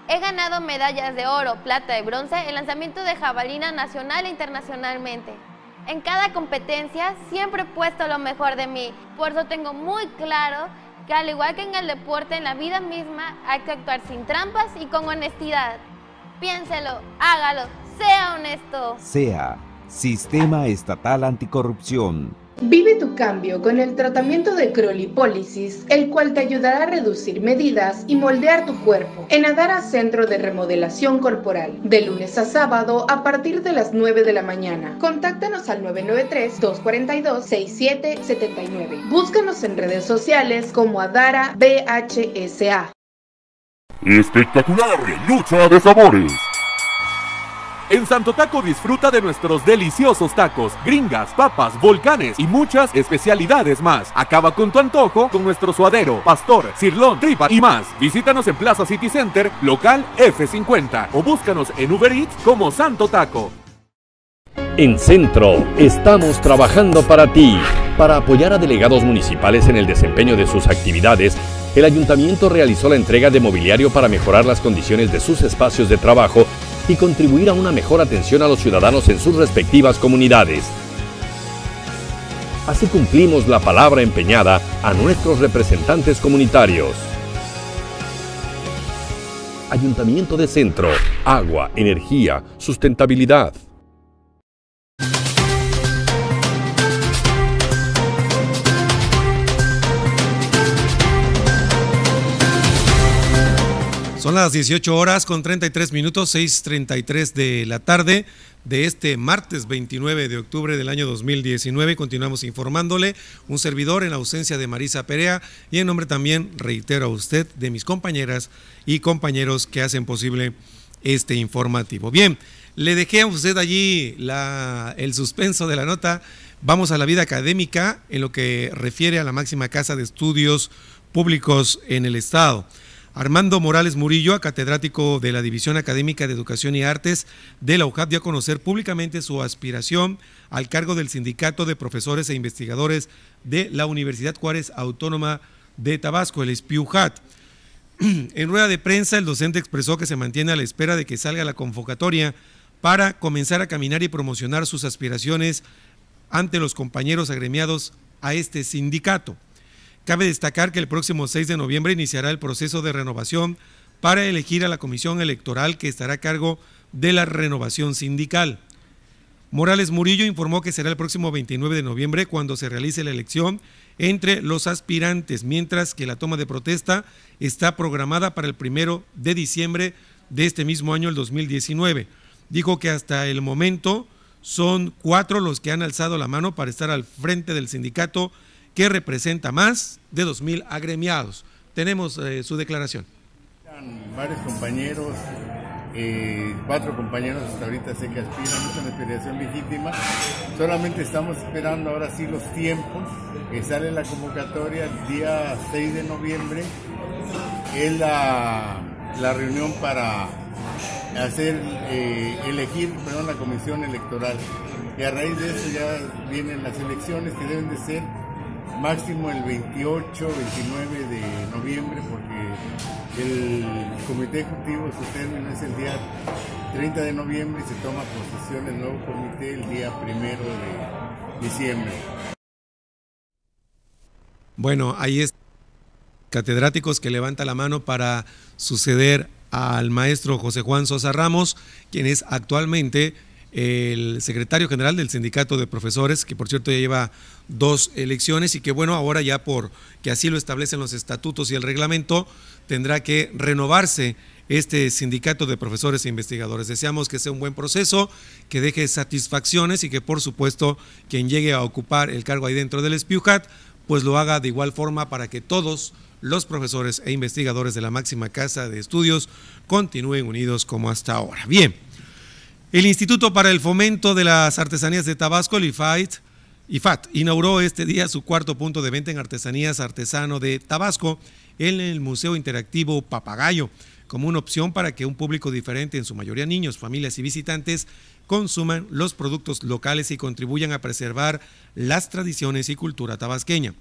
Speaker 5: He ganado medallas de oro, plata y bronce en lanzamiento de jabalina nacional e internacionalmente. En cada competencia siempre he puesto lo mejor de mí, por eso tengo muy claro que al igual que en el deporte, en la vida misma hay que actuar sin trampas y con honestidad. Piénselo, hágalo, sea honesto.
Speaker 3: Sea Sistema Estatal Anticorrupción.
Speaker 5: Vive tu cambio con el tratamiento de Crolipólisis, el cual te ayudará a reducir medidas y moldear tu cuerpo. En Adara Centro de Remodelación Corporal, de lunes a sábado a partir de las 9 de la mañana. Contáctanos al 993-242-6779. Búscanos en redes sociales como Adara BHSA.
Speaker 4: Espectacular lucha de sabores en Santo Taco disfruta de nuestros deliciosos tacos, gringas, papas, volcanes y muchas especialidades más. Acaba con tu antojo con nuestro suadero, pastor, cirlón, tripa y más. Visítanos en Plaza City Center, local F50 o búscanos en Uber Eats como Santo Taco. En Centro estamos trabajando para ti. Para apoyar a delegados municipales en el desempeño de sus actividades, el ayuntamiento realizó la entrega de mobiliario para mejorar las condiciones de sus espacios de trabajo y contribuir a una mejor atención a los ciudadanos en sus respectivas comunidades. Así cumplimos la palabra empeñada a nuestros representantes comunitarios. Ayuntamiento de Centro, Agua, Energía, Sustentabilidad.
Speaker 2: Son las 18 horas con 33 minutos, 6.33 de la tarde de este martes 29 de octubre del año 2019. Continuamos informándole un servidor en ausencia de Marisa Perea y en nombre también, reitero a usted, de mis compañeras y compañeros que hacen posible este informativo. Bien, le dejé a usted allí el suspenso de la nota. Vamos a la vida académica en lo que refiere a la máxima casa de estudios públicos en el Estado. Armando Morales Murillo, catedrático de la División Académica de Educación y Artes de la UJAP, dio a conocer públicamente su aspiración al cargo del Sindicato de Profesores e Investigadores de la Universidad Juárez Autónoma de Tabasco, el SPIUJAT. En rueda de prensa, el docente expresó que se mantiene a la espera de que salga la convocatoria para comenzar a caminar y promocionar sus aspiraciones ante los compañeros agremiados a este sindicato. Cabe destacar que el próximo 6 de noviembre iniciará el proceso de renovación para elegir a la comisión electoral que estará a cargo de la renovación sindical. Morales Murillo informó que será el próximo 29 de noviembre cuando se realice la elección entre los aspirantes, mientras que la toma de protesta está programada para el primero de diciembre de este mismo año, el 2019. Dijo que hasta el momento son cuatro los que han alzado la mano para estar al frente del sindicato que representa más de 2.000 agremiados. Tenemos eh, su declaración.
Speaker 4: Varios compañeros, eh, cuatro compañeros hasta ahorita sé que aspiran, es una expedición legítima. Solamente estamos esperando ahora sí los tiempos. que eh, sale la convocatoria el día 6 de noviembre. Es la, reunión para hacer elegir perdón, la comisión electoral. Y a raíz de eso ya vienen las elecciones que deben de ser máximo el 28, 29 de noviembre, porque el comité ejecutivo su término es el día 30 de noviembre y se toma posesión el nuevo comité el día primero de diciembre.
Speaker 2: Bueno, ahí es catedráticos que levanta la mano para suceder al maestro José Juan Sosa Ramos, quien es actualmente el secretario general del sindicato de profesores, que por cierto ya lleva dos elecciones y que bueno, ahora ya por que así lo establecen los estatutos y el reglamento, tendrá que renovarse este sindicato de profesores e investigadores. Deseamos que sea un buen proceso, que deje satisfacciones y que por supuesto quien llegue a ocupar el cargo ahí dentro del SPUCAT, pues lo haga de igual forma para que todos los profesores e investigadores de la máxima casa de estudios continúen unidos como hasta ahora. Bien. El Instituto para el Fomento de las Artesanías de Tabasco, el IFAT, inauguró este día su cuarto punto de venta en artesanías artesano de Tabasco en el Museo Interactivo Papagayo, como una opción para que un público diferente, en su mayoría niños, familias y visitantes, consuman los productos locales y contribuyan a preservar las tradiciones y cultura tabasqueña.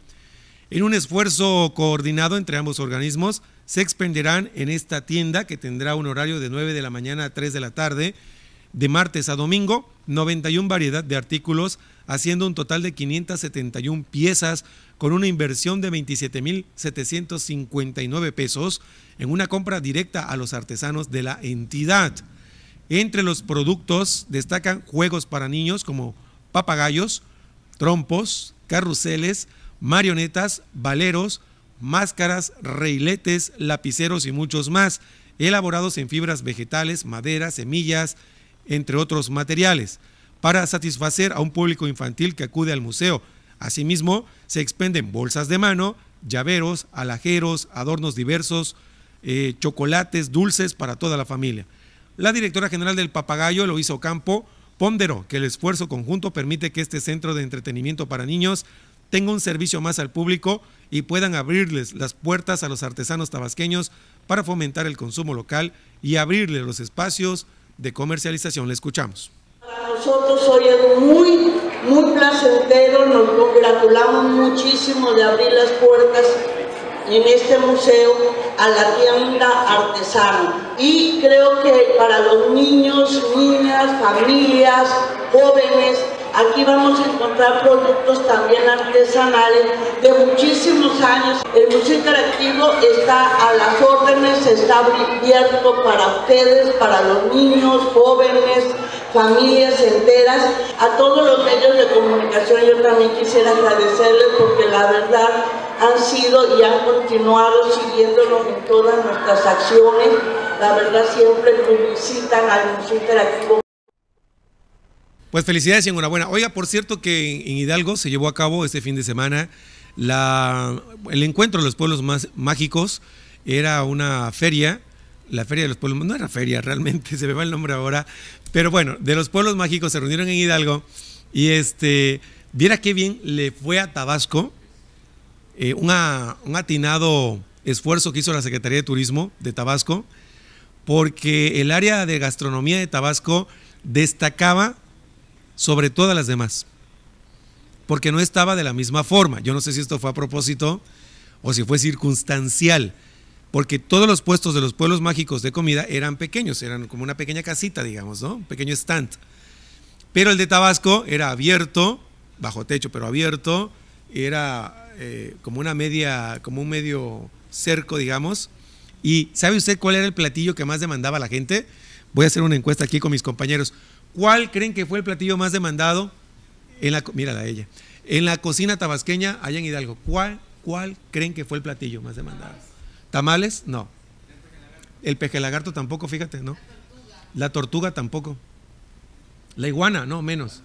Speaker 2: En un esfuerzo coordinado entre ambos organismos, se expenderán en esta tienda que tendrá un horario de 9 de la mañana a 3 de la tarde de martes a domingo, 91 variedad de artículos, haciendo un total de 571 piezas con una inversión de 27.759 pesos en una compra directa a los artesanos de la entidad. Entre los productos destacan juegos para niños como papagayos, trompos, carruseles, marionetas, valeros, máscaras, reiletes, lapiceros y muchos más, elaborados en fibras vegetales, madera, semillas, entre otros materiales, para satisfacer a un público infantil que acude al museo. Asimismo, se expenden bolsas de mano, llaveros, alajeros, adornos diversos, eh, chocolates, dulces para toda la familia. La directora general del Papagayo, Eloísa Ocampo, ponderó que el esfuerzo conjunto permite que este centro de entretenimiento para niños tenga un servicio más al público y puedan abrirles las puertas a los artesanos tabasqueños para fomentar el consumo local y abrirle los espacios de comercialización. Le escuchamos.
Speaker 5: Para nosotros hoy es muy, muy placentero, nos congratulamos muchísimo de abrir las puertas en este museo a la tienda artesana y creo que para los niños, niñas, familias, jóvenes, Aquí vamos a encontrar productos también artesanales de muchísimos años. El Museo Interactivo está a las órdenes, está abierto para ustedes, para los niños, jóvenes, familias enteras, a todos los medios de comunicación. Yo también quisiera agradecerles porque la verdad han sido y han continuado siguiéndonos en todas nuestras acciones. La verdad siempre visitan al Museo Interactivo.
Speaker 2: Pues felicidades y enhorabuena. Oiga, por cierto que en Hidalgo se llevó a cabo este fin de semana la, el encuentro de los pueblos más mágicos. Era una feria, la feria de los pueblos, no era feria realmente, se me va el nombre ahora, pero bueno, de los pueblos mágicos se reunieron en Hidalgo y este, viera qué bien le fue a Tabasco eh, un atinado esfuerzo que hizo la Secretaría de Turismo de Tabasco, porque el área de gastronomía de Tabasco destacaba sobre todas las demás, porque no estaba de la misma forma. Yo no sé si esto fue a propósito o si fue circunstancial, porque todos los puestos de los pueblos mágicos de comida eran pequeños, eran como una pequeña casita, digamos, ¿no? Un pequeño stand. Pero el de Tabasco era abierto, bajo techo, pero abierto, era eh, como una media, como un medio cerco, digamos. ¿Y sabe usted cuál era el platillo que más demandaba la gente? Voy a hacer una encuesta aquí con mis compañeros. ¿Cuál creen que fue el platillo más demandado? En la, mírala ella. En la cocina tabasqueña, allá en Hidalgo. ¿Cuál, ¿Cuál creen que fue el platillo más demandado? ¿Tamales? No. El peje lagarto tampoco, fíjate, ¿no? La tortuga tampoco. La iguana, no, menos.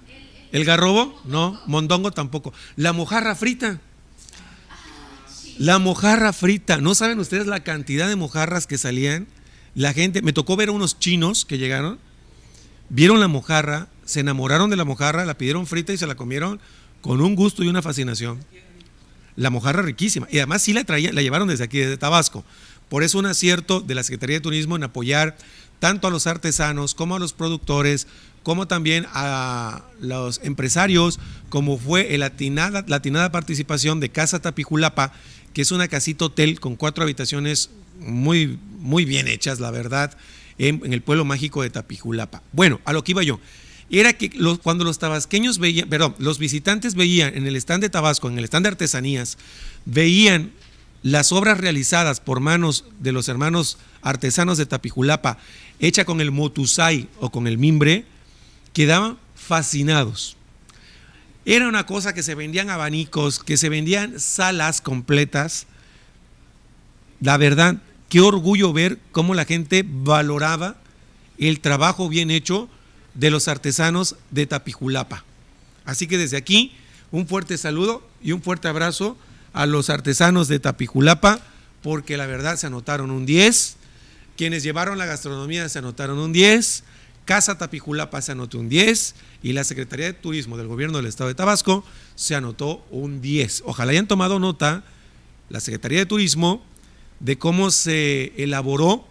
Speaker 2: El garrobo, no. Mondongo tampoco. La mojarra frita. La mojarra frita. ¿No saben ustedes la cantidad de mojarras que salían? La gente, me tocó ver a unos chinos que llegaron vieron la mojarra, se enamoraron de la mojarra, la pidieron frita y se la comieron con un gusto y una fascinación. La mojarra riquísima. Y además sí la, traía, la llevaron desde aquí, desde Tabasco. Por eso un acierto de la Secretaría de Turismo en apoyar tanto a los artesanos como a los productores, como también a los empresarios, como fue la atinada, participación de Casa Tapijulapa, que es una casita hotel con cuatro habitaciones muy, muy bien hechas, la verdad, en, el pueblo mágico de Tapijulapa. Bueno, a lo que iba yo era que cuando los tabasqueños veían, perdón, los visitantes veían en el stand de Tabasco, en el stand de artesanías, veían las obras realizadas por manos de los hermanos artesanos de Tapijulapa, hecha con el motusai o con el mimbre, quedaban fascinados. Era una cosa que se vendían abanicos, que se vendían salas completas. La verdad, qué orgullo ver cómo la gente valoraba el trabajo bien hecho de los artesanos de Tapijulapa. Así que desde aquí, un fuerte saludo y un fuerte abrazo a los artesanos de Tapijulapa, porque la verdad se anotaron un 10, quienes llevaron la gastronomía se anotaron un 10, Casa Tapijulapa se anotó un 10 y la Secretaría de Turismo del Gobierno del Estado de Tabasco se anotó un 10. Ojalá hayan tomado nota la Secretaría de Turismo, de cómo se elaboró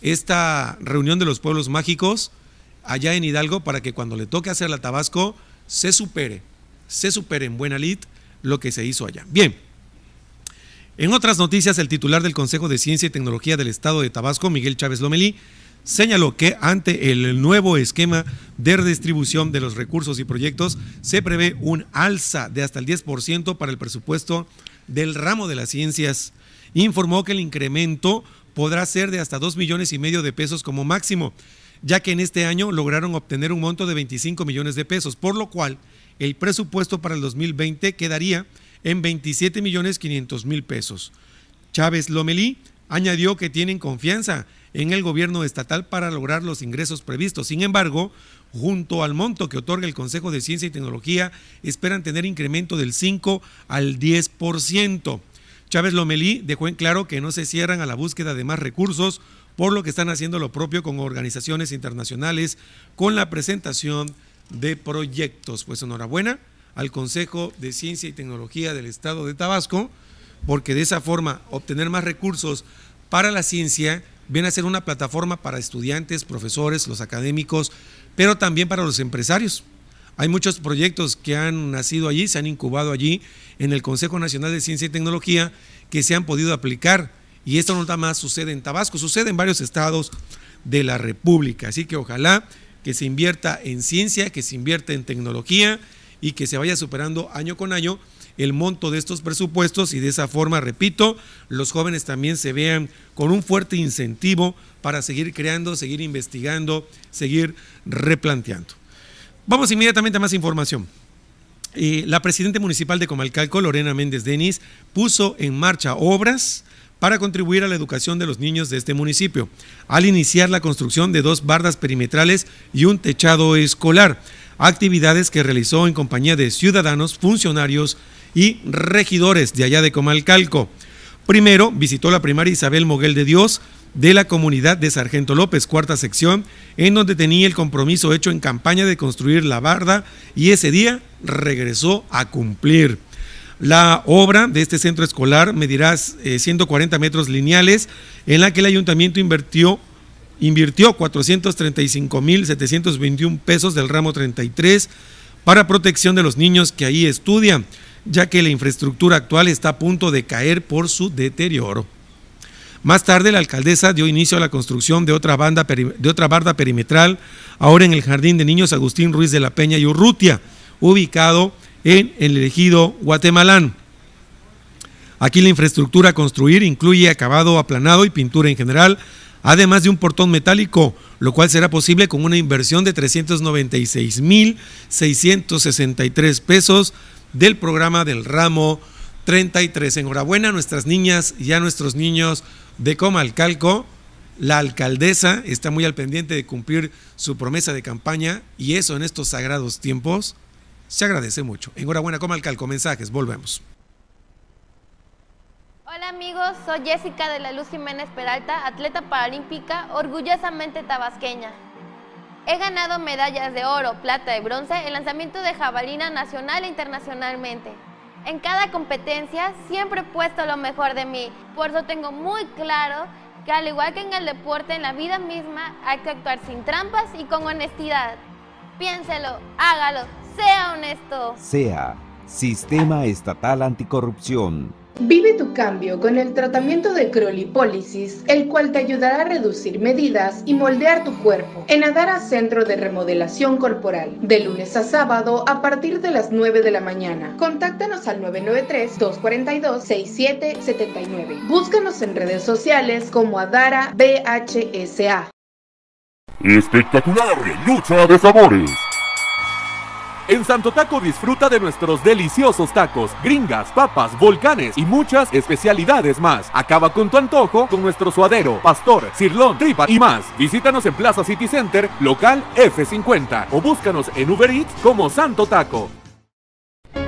Speaker 2: esta reunión de los pueblos mágicos allá en Hidalgo para que cuando le toque hacer la Tabasco se supere, se supere en buena lid lo que se hizo allá. Bien. En otras noticias, el titular del Consejo de Ciencia y Tecnología del Estado de Tabasco, Miguel Chávez Lomelí, señaló que ante el nuevo esquema de redistribución de los recursos y proyectos se prevé un alza de hasta el 10% para el presupuesto del ramo de las ciencias informó que el incremento podrá ser de hasta 2 millones y medio de pesos como máximo, ya que en este año lograron obtener un monto de 25 millones de pesos, por lo cual el presupuesto para el 2020 quedaría en 27 millones 500 mil pesos. Chávez Lomelí añadió que tienen confianza en el gobierno estatal para lograr los ingresos previstos. Sin embargo, junto al monto que otorga el Consejo de Ciencia y Tecnología, esperan tener incremento del 5 al 10%. Chávez Lomelí dejó en claro que no se cierran a la búsqueda de más recursos, por lo que están haciendo lo propio con organizaciones internacionales con la presentación de proyectos. Pues enhorabuena al Consejo de Ciencia y Tecnología del Estado de Tabasco, porque de esa forma obtener más recursos para la ciencia viene a ser una plataforma para estudiantes, profesores, los académicos, pero también para los empresarios. Hay muchos proyectos que han nacido allí, se han incubado allí en el Consejo Nacional de Ciencia y Tecnología que se han podido aplicar. Y esto no nada más sucede en Tabasco, sucede en varios estados de la República. Así que ojalá que se invierta en ciencia, que se invierta en tecnología y que se vaya superando año con año el monto de estos presupuestos y de esa forma, repito, los jóvenes también se vean con un fuerte incentivo para seguir creando, seguir investigando, seguir replanteando. Vamos inmediatamente a más información. Eh, la presidenta municipal de Comalcalco, Lorena Méndez Denis, puso en marcha obras para contribuir a la educación de los niños de este municipio, al iniciar la construcción de dos bardas perimetrales y un techado escolar, actividades que realizó en compañía de ciudadanos, funcionarios y regidores de allá de Comalcalco. Primero visitó la primaria Isabel Moguel de Dios, de la comunidad de Sargento López, cuarta sección, en donde tenía el compromiso hecho en campaña de construir la barda y ese día regresó a cumplir. La obra de este centro escolar medirá 140 eh, metros lineales, en la que el ayuntamiento invirtió invirtió 435.721 pesos del ramo 33 para protección de los niños que ahí estudian, ya que la infraestructura actual está a punto de caer por su deterioro. Más tarde, la alcaldesa dio inicio a la construcción de otra, banda, de otra barda perimetral, ahora en el Jardín de Niños Agustín Ruiz de la Peña y Urrutia, ubicado en el elegido guatemalán. Aquí la infraestructura a construir incluye acabado aplanado y pintura en general, además de un portón metálico, lo cual será posible con una inversión de 396.663 pesos del programa del ramo 33. Enhorabuena a nuestras niñas y a nuestros niños de Comalcalco, la alcaldesa está muy al pendiente de cumplir su promesa de campaña y eso en estos sagrados tiempos se agradece mucho. Enhorabuena, Comalcalco. Mensajes, volvemos.
Speaker 5: Hola amigos, soy Jessica de la Luz Jiménez Peralta, atleta paralímpica, orgullosamente tabasqueña. He ganado medallas de oro, plata y bronce en lanzamiento de jabalina nacional e internacionalmente. En cada competencia siempre he puesto lo mejor de mí. Por eso tengo muy claro que al igual que en el deporte, en la vida misma, hay que actuar sin trampas y con honestidad. Piénselo, hágalo, sea honesto.
Speaker 3: Sea Sistema Estatal Anticorrupción.
Speaker 5: Vive tu cambio con el tratamiento de crolipólisis, el cual te ayudará a reducir medidas y moldear tu cuerpo. En Adara Centro de Remodelación Corporal, de lunes a sábado a partir de las 9 de la mañana. Contáctanos al 993-242-6779. Búscanos en redes sociales como Adara BHSA.
Speaker 3: Espectacular lucha de sabores
Speaker 4: en Santo Taco disfruta de nuestros deliciosos tacos, gringas, papas, volcanes y muchas especialidades más. Acaba con tu antojo con nuestro suadero, pastor, cirlón, tripa y más. Visítanos en Plaza City Center, local F50 o búscanos en Uber Eats como Santo Taco.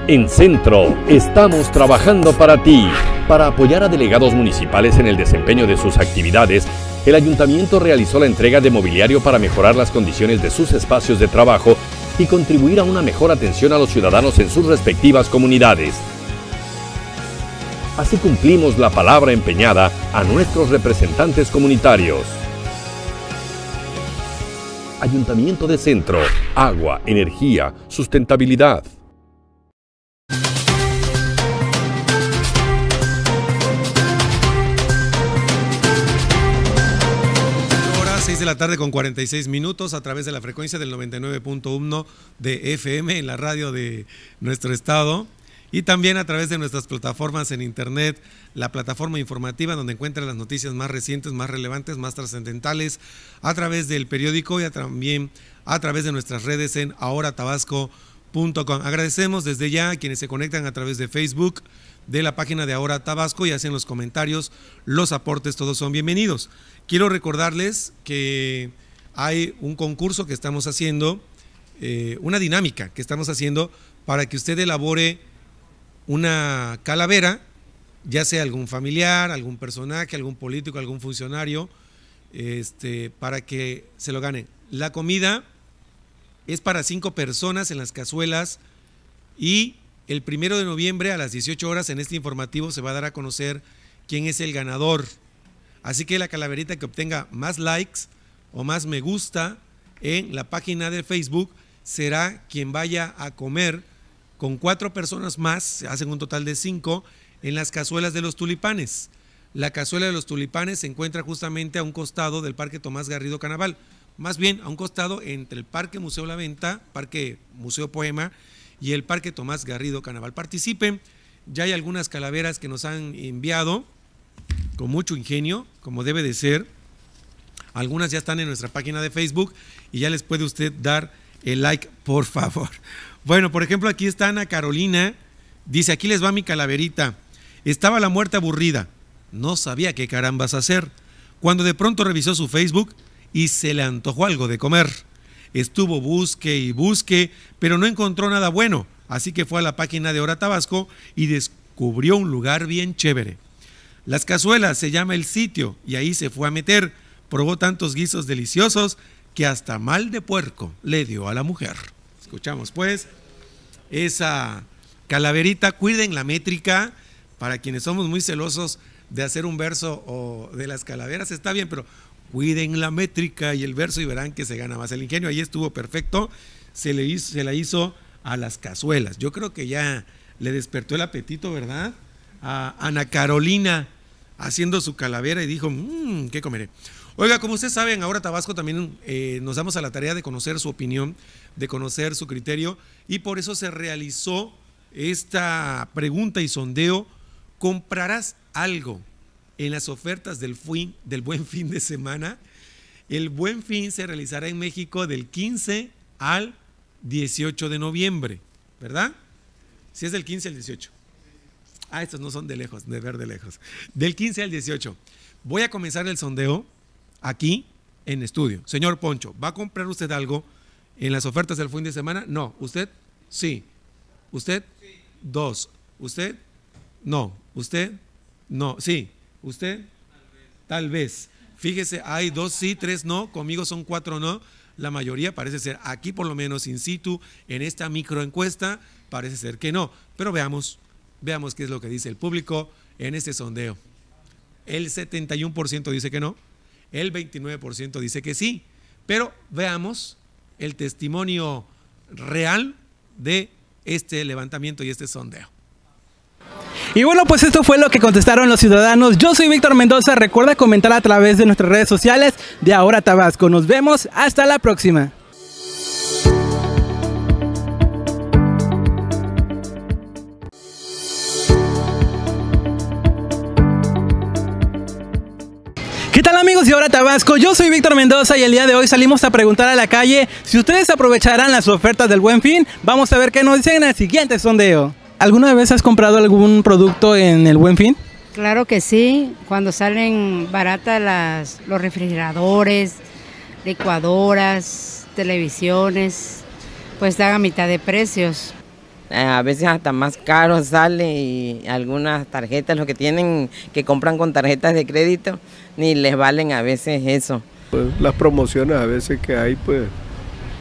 Speaker 4: En Centro estamos trabajando para ti. Para apoyar a delegados municipales en el desempeño de sus actividades, el ayuntamiento realizó la entrega de mobiliario para mejorar las condiciones de sus espacios de trabajo y contribuir a una mejor atención a los ciudadanos en sus respectivas comunidades. Así cumplimos la palabra empeñada a nuestros representantes comunitarios. Ayuntamiento de Centro, Agua, Energía, Sustentabilidad.
Speaker 2: la tarde con 46 minutos a través de la frecuencia del 99.1 de FM en la radio de nuestro estado y también a través de nuestras plataformas en internet, la plataforma informativa donde encuentran las noticias más recientes, más relevantes, más trascendentales, a través del periódico y también a través de nuestras redes en ahoratabasco.com. Agradecemos desde ya a quienes se conectan a través de Facebook, de la página de Ahora Tabasco y hacen los comentarios, los aportes, todos son bienvenidos. Quiero recordarles que hay un concurso que estamos haciendo, eh, una dinámica que estamos haciendo para que usted elabore una calavera, ya sea algún familiar, algún personaje, algún político, algún funcionario, este, para que se lo gane. La comida es para cinco personas en las cazuelas y el primero de noviembre a las 18 horas en este informativo se va a dar a conocer quién es el ganador. Así que la calaverita que obtenga más likes o más me gusta en la página de Facebook será quien vaya a comer con cuatro personas más, se hacen un total de cinco, en las cazuelas de los tulipanes. La cazuela de los tulipanes se encuentra justamente a un costado del Parque Tomás Garrido Canabal, más bien a un costado entre el Parque Museo La Venta, Parque Museo Poema y el Parque Tomás Garrido Carnaval. Participen, ya hay algunas calaveras que nos han enviado con mucho ingenio, como debe de ser. Algunas ya están en nuestra página de Facebook y ya les puede usted dar el like, por favor. Bueno, por ejemplo, aquí está Ana Carolina. Dice, aquí les va mi calaverita. Estaba la muerte aburrida. No sabía qué carambas hacer. Cuando de pronto revisó su Facebook y se le antojó algo de comer estuvo busque y busque, pero no encontró nada bueno, así que fue a la página de Hora Tabasco y descubrió un lugar bien chévere. Las cazuelas se llama el sitio y ahí se fue a meter. Probó tantos guisos deliciosos que hasta mal de puerco le dio a la mujer. Escuchamos pues esa calaverita, cuiden la métrica para quienes somos muy celosos de hacer un verso o de las calaveras, está bien, pero cuiden la métrica y el verso y verán que se gana más. El ingenio ahí estuvo perfecto, se, le se la hizo a las cazuelas. Yo creo que ya le despertó el apetito, ¿verdad? A Ana Carolina haciendo su calavera y dijo, mmm, ¿qué comeré? Oiga, como ustedes saben, ahora Tabasco también eh, nos damos a la tarea de conocer su opinión, de conocer su criterio y por eso se realizó esta pregunta y sondeo, ¿comprarás algo en las ofertas del, fin, del buen fin de semana. El buen fin se realizará en México del 15 al 18 de noviembre, ¿verdad? Si es del 15 al 18. Ah, estos no son de lejos, de ver de lejos. Del 15 al 18. Voy a comenzar el sondeo aquí en estudio. Señor Poncho, ¿va a comprar usted algo en las ofertas del fin de semana? No. ¿Usted? Sí. ¿Usted? Sí. Dos. ¿Usted? No. ¿Usted? No. Sí. ¿Usted? Tal vez. Fíjese, hay dos sí, tres no, conmigo son cuatro no. La mayoría parece ser aquí, por lo menos in situ, en esta microencuesta, parece ser que no. Pero veamos, veamos qué es lo que dice el público en este sondeo. El 71% dice que no, el 29% dice que sí. Pero veamos el testimonio real de este levantamiento y este sondeo. Y bueno, pues esto fue lo que contestaron los ciudadanos. Yo soy Víctor Mendoza. Recuerda comentar a través de nuestras redes sociales de Ahora Tabasco. Nos vemos. Hasta la próxima.
Speaker 3: ¿Qué tal amigos de Ahora Tabasco? Yo soy Víctor Mendoza y el día de hoy salimos a preguntar a la calle si ustedes aprovecharán las ofertas del Buen
Speaker 2: Fin. Vamos a ver qué nos dicen en el siguiente sondeo. ¿Alguna vez has comprado algún producto en el Buen Fin?
Speaker 5: Claro que sí, cuando salen baratas los
Speaker 3: refrigeradores, licuadoras, televisiones, pues dan a mitad de precios.
Speaker 5: Eh, a veces hasta más caro sale y algunas tarjetas, los que tienen, que compran con tarjetas de crédito, ni les valen a veces eso.
Speaker 2: Pues, las promociones a veces que hay, pues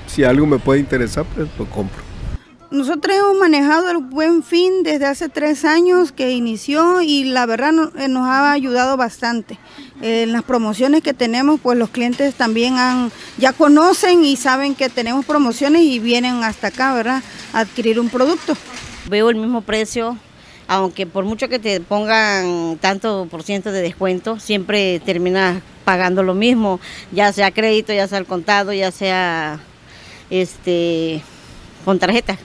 Speaker 2: si algo me puede interesar, pues lo compro.
Speaker 5: Nosotros hemos manejado el Buen Fin desde hace tres años que inició y la verdad eh, nos ha ayudado bastante. Eh, en las promociones que tenemos, pues los clientes también han, ya conocen y saben que tenemos promociones y vienen hasta acá, ¿verdad?, a adquirir un producto. Veo el mismo precio, aunque por mucho que te pongan tanto por ciento de descuento, siempre terminas pagando lo mismo, ya sea crédito, ya sea el contado, ya sea este, con tarjeta.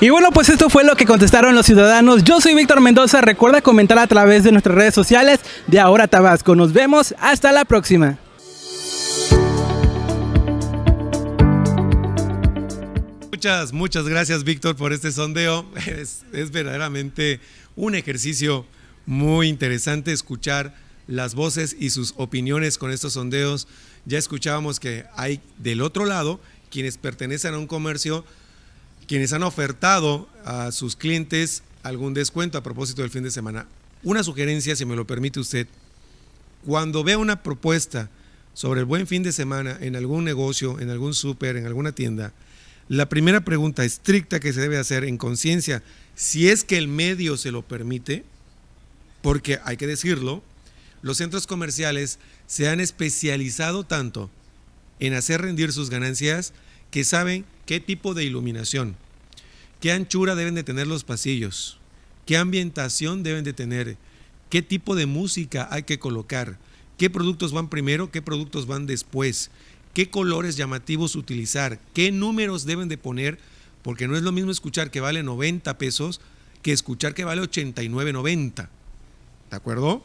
Speaker 3: Y bueno, pues esto fue lo que contestaron los ciudadanos. Yo soy Víctor Mendoza. Recuerda comentar a través de nuestras redes sociales de Ahora Tabasco. Nos vemos. Hasta la próxima.
Speaker 2: Muchas, muchas gracias Víctor por este sondeo. Es, es, verdaderamente un ejercicio muy interesante escuchar las voces y sus opiniones con estos sondeos. Ya escuchábamos que hay del otro lado quienes pertenecen a un comercio quienes han ofertado a sus clientes algún descuento a propósito del fin de semana. Una sugerencia, si me lo permite usted, cuando vea una propuesta sobre el buen fin de semana en algún negocio, en algún súper, en alguna tienda, la primera pregunta estricta que se debe hacer en conciencia, si es que el medio se lo permite, porque hay que decirlo, los centros comerciales se han especializado tanto en hacer rendir sus ganancias que saben ¿Qué tipo de iluminación? ¿Qué anchura deben de tener los pasillos? ¿Qué ambientación deben de tener? ¿Qué tipo de música hay que colocar? ¿Qué productos van primero? ¿Qué productos van después? ¿Qué colores llamativos utilizar? ¿Qué números deben de poner? Porque no es lo mismo escuchar que vale 90 pesos que escuchar que vale 89.90. ¿De acuerdo?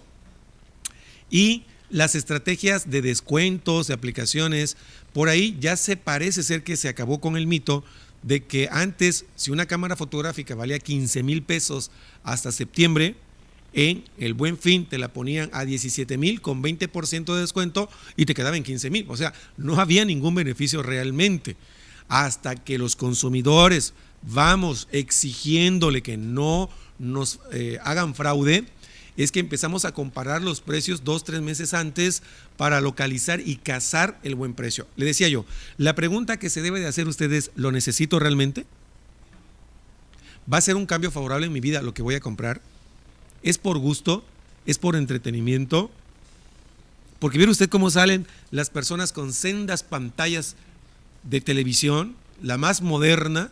Speaker 2: Y las estrategias de descuentos, de aplicaciones, por ahí ya se parece ser que se acabó con el mito de que antes, si una cámara fotográfica valía 15 mil pesos hasta septiembre, en el buen fin te la ponían a 17 mil con 20% de descuento y te quedaba en 15 mil. O sea, no había ningún beneficio realmente. Hasta que los consumidores vamos exigiéndole que no nos eh, hagan fraude, es que empezamos a comparar los precios dos, tres meses antes para localizar y cazar el buen precio. Le decía yo, la pregunta que se debe de hacer ustedes, ¿lo necesito realmente? ¿Va a ser un cambio favorable en mi vida lo que voy a comprar? ¿Es por gusto? ¿Es por entretenimiento? Porque mire usted cómo salen las personas con sendas pantallas de televisión, la más moderna,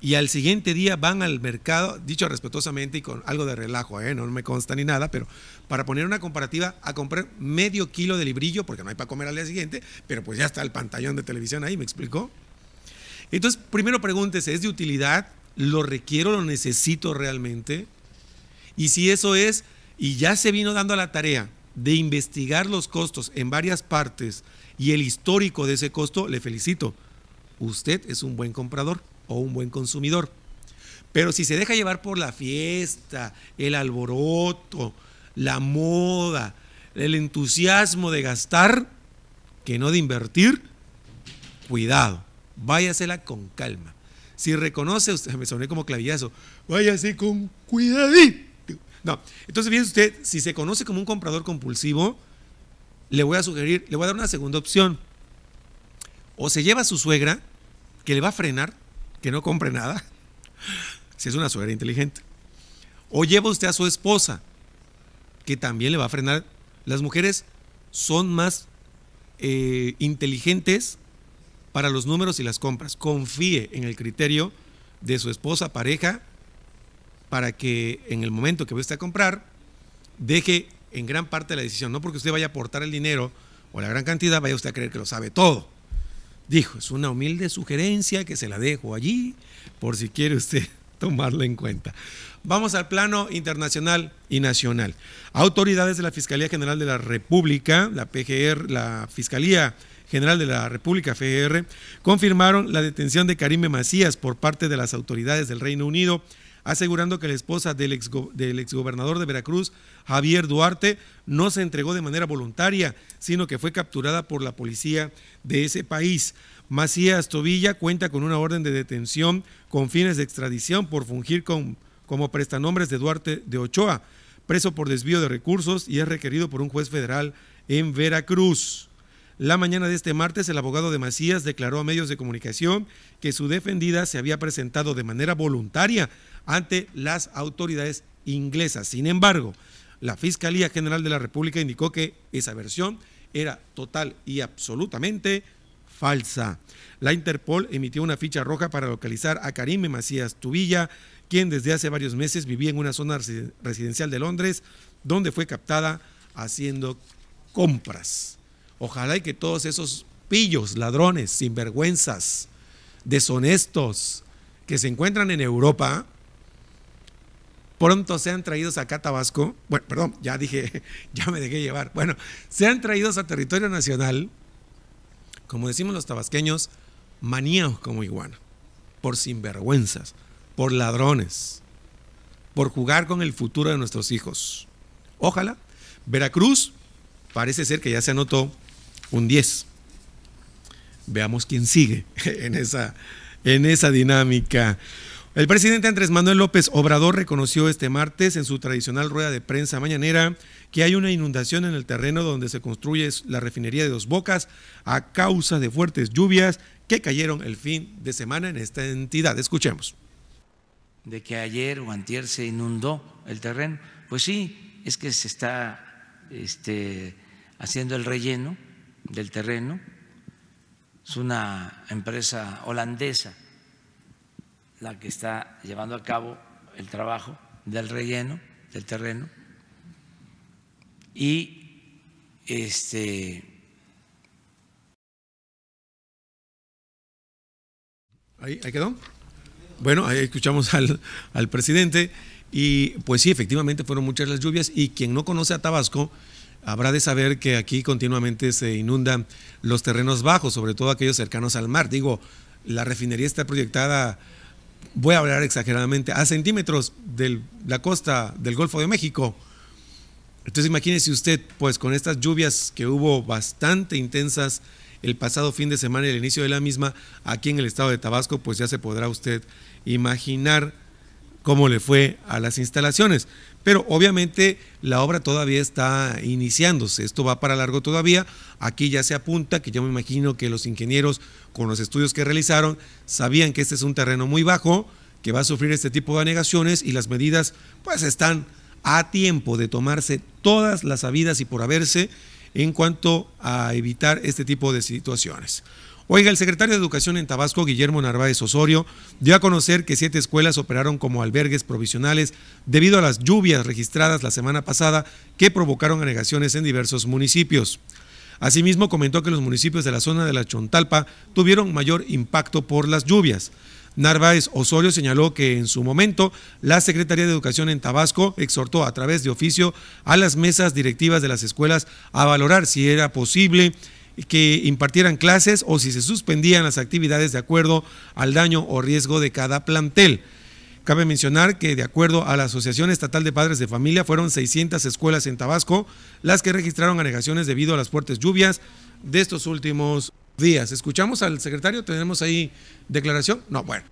Speaker 2: y al siguiente día van al mercado, dicho respetuosamente y con algo de relajo, ¿eh? no me consta ni nada, pero para poner una comparativa, a comprar medio kilo de librillo, porque no hay para comer al día siguiente, pero pues ya está el pantallón de televisión ahí, ¿me explicó? Entonces, primero pregúntese, ¿es de utilidad? ¿Lo requiero, lo necesito realmente? Y si eso es, y ya se vino dando la tarea de investigar los costos en varias partes y el histórico de ese costo, le felicito. Usted es un buen comprador o un buen consumidor. Pero si se deja llevar por la fiesta, el alboroto, la moda, el entusiasmo de gastar, que no de invertir, cuidado, váyasela con calma. Si reconoce usted, me soné como clavillazo, váyase con cuidadito. No, entonces fíjese usted, si se conoce como un comprador compulsivo, le voy a sugerir, le voy a dar una segunda opción. O se lleva a su suegra, que le va a frenar, que no compre nada, si es una suegra inteligente. O lleva usted a su esposa, que también le va a frenar. Las mujeres son más eh, inteligentes para los números y las compras. Confíe en el criterio de su esposa, pareja, para que en el momento que usted a comprar, deje en gran parte la decisión. No porque usted vaya a aportar el dinero o la gran cantidad, vaya usted a creer que lo sabe todo. Dijo, es una humilde sugerencia que se la dejo allí por si quiere usted tomarla en cuenta. Vamos al plano internacional y nacional. Autoridades de la Fiscalía General de la República, la PGR, la Fiscalía General de la República, FGR, confirmaron la detención de Karime Macías por parte de las autoridades del Reino Unido asegurando que la esposa del, del exgobernador de Veracruz, Javier Duarte, no se entregó de manera voluntaria, sino que fue capturada por la policía de ese país. Macías Tobilla cuenta con una orden de detención con fines de extradición por fungir con, como prestanombres de Duarte de Ochoa, preso por desvío de recursos y es requerido por un juez federal en Veracruz. La mañana de este martes, el abogado de Macías declaró a medios de comunicación que su defendida se había presentado de manera voluntaria ante las autoridades inglesas. Sin embargo, la Fiscalía General de la República indicó que esa versión era total y absolutamente falsa. La Interpol emitió una ficha roja para localizar a Karime Macías Tubilla, quien desde hace varios meses vivía en una zona residencial de Londres, donde fue captada haciendo compras. Ojalá y que todos esos pillos, ladrones, sinvergüenzas, deshonestos que se encuentran en Europa, pronto sean traídos acá a Tabasco, bueno, perdón, ya dije, ya me dejé llevar, bueno, sean traídos a territorio nacional, como decimos los tabasqueños, maníos como iguana, por sinvergüenzas, por ladrones, por jugar con el futuro de nuestros hijos. Ojalá. Veracruz parece ser que ya se anotó un 10. Veamos quién sigue en esa, en esa dinámica. El presidente Andrés Manuel López Obrador reconoció este martes en su tradicional rueda de prensa mañanera que hay una inundación en el terreno donde se construye la refinería de Dos Bocas a causa de fuertes lluvias que cayeron el fin de semana en esta entidad. Escuchemos.
Speaker 3: De que ayer o antier se inundó el terreno. Pues sí, es que se está este, haciendo el relleno del terreno. Es una empresa holandesa la que está llevando a cabo el trabajo del relleno del terreno y
Speaker 2: este ahí, quedó bueno ahí escuchamos al, al presidente y pues sí efectivamente fueron muchas las lluvias y quien no conoce a Tabasco habrá de saber que aquí continuamente se inundan los terrenos bajos sobre todo aquellos cercanos al mar digo la refinería está proyectada voy a hablar exageradamente, a centímetros de la costa del Golfo de México. Entonces imagínese usted, pues con estas lluvias que hubo bastante intensas el pasado fin de semana y el inicio de la misma aquí en el estado de Tabasco, pues ya se podrá usted imaginar cómo le fue a las instalaciones. Pero obviamente la obra todavía está iniciándose, esto va para largo todavía. Aquí ya se apunta que yo me imagino que los ingenieros con los estudios que realizaron sabían que este es un terreno muy bajo, que va a sufrir este tipo de anegaciones y las medidas pues están a tiempo de tomarse todas las habidas y por haberse en cuanto a evitar este tipo de situaciones. Oiga, el secretario de Educación en Tabasco, Guillermo Narváez Osorio, dio a conocer que siete escuelas operaron como albergues provisionales debido a las lluvias registradas la semana pasada que provocaron anegaciones en diversos municipios. Asimismo, comentó que los municipios de la zona de la Chontalpa tuvieron mayor impacto por las lluvias. Narváez Osorio señaló que en su momento la Secretaría de Educación en Tabasco exhortó a través de oficio a las mesas directivas de las escuelas a valorar si era posible que impartieran clases o si se suspendían las actividades de acuerdo al daño o riesgo de cada plantel. Cabe mencionar que de acuerdo a la Asociación Estatal de Padres de Familia fueron 600 escuelas en Tabasco las que registraron anegaciones debido a las fuertes lluvias de estos últimos días. ¿Escuchamos al secretario? ¿Tenemos ahí declaración? No, bueno.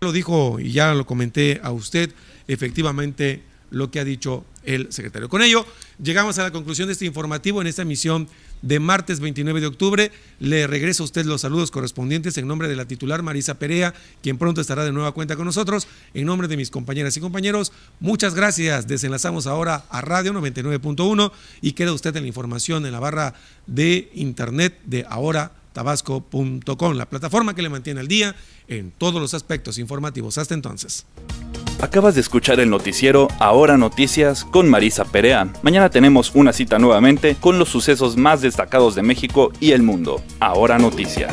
Speaker 2: Lo dijo y ya lo comenté a usted, efectivamente lo que ha dicho el secretario. Con ello, llegamos a la conclusión de este informativo en esta emisión de martes 29 de octubre. Le regreso a usted los saludos correspondientes en nombre de la titular Marisa Perea, quien pronto estará de nueva cuenta con nosotros. En nombre de mis compañeras y compañeros, muchas gracias. Desenlazamos ahora a Radio 99.1 y queda usted en la información en la barra de internet de ahora tabasco.com, la plataforma que le mantiene al día en todos los aspectos informativos. Hasta entonces.
Speaker 1: Acabas de escuchar el noticiero Ahora Noticias con Marisa Perea. Mañana tenemos una cita nuevamente con los sucesos más destacados de México y el mundo. Ahora Noticias.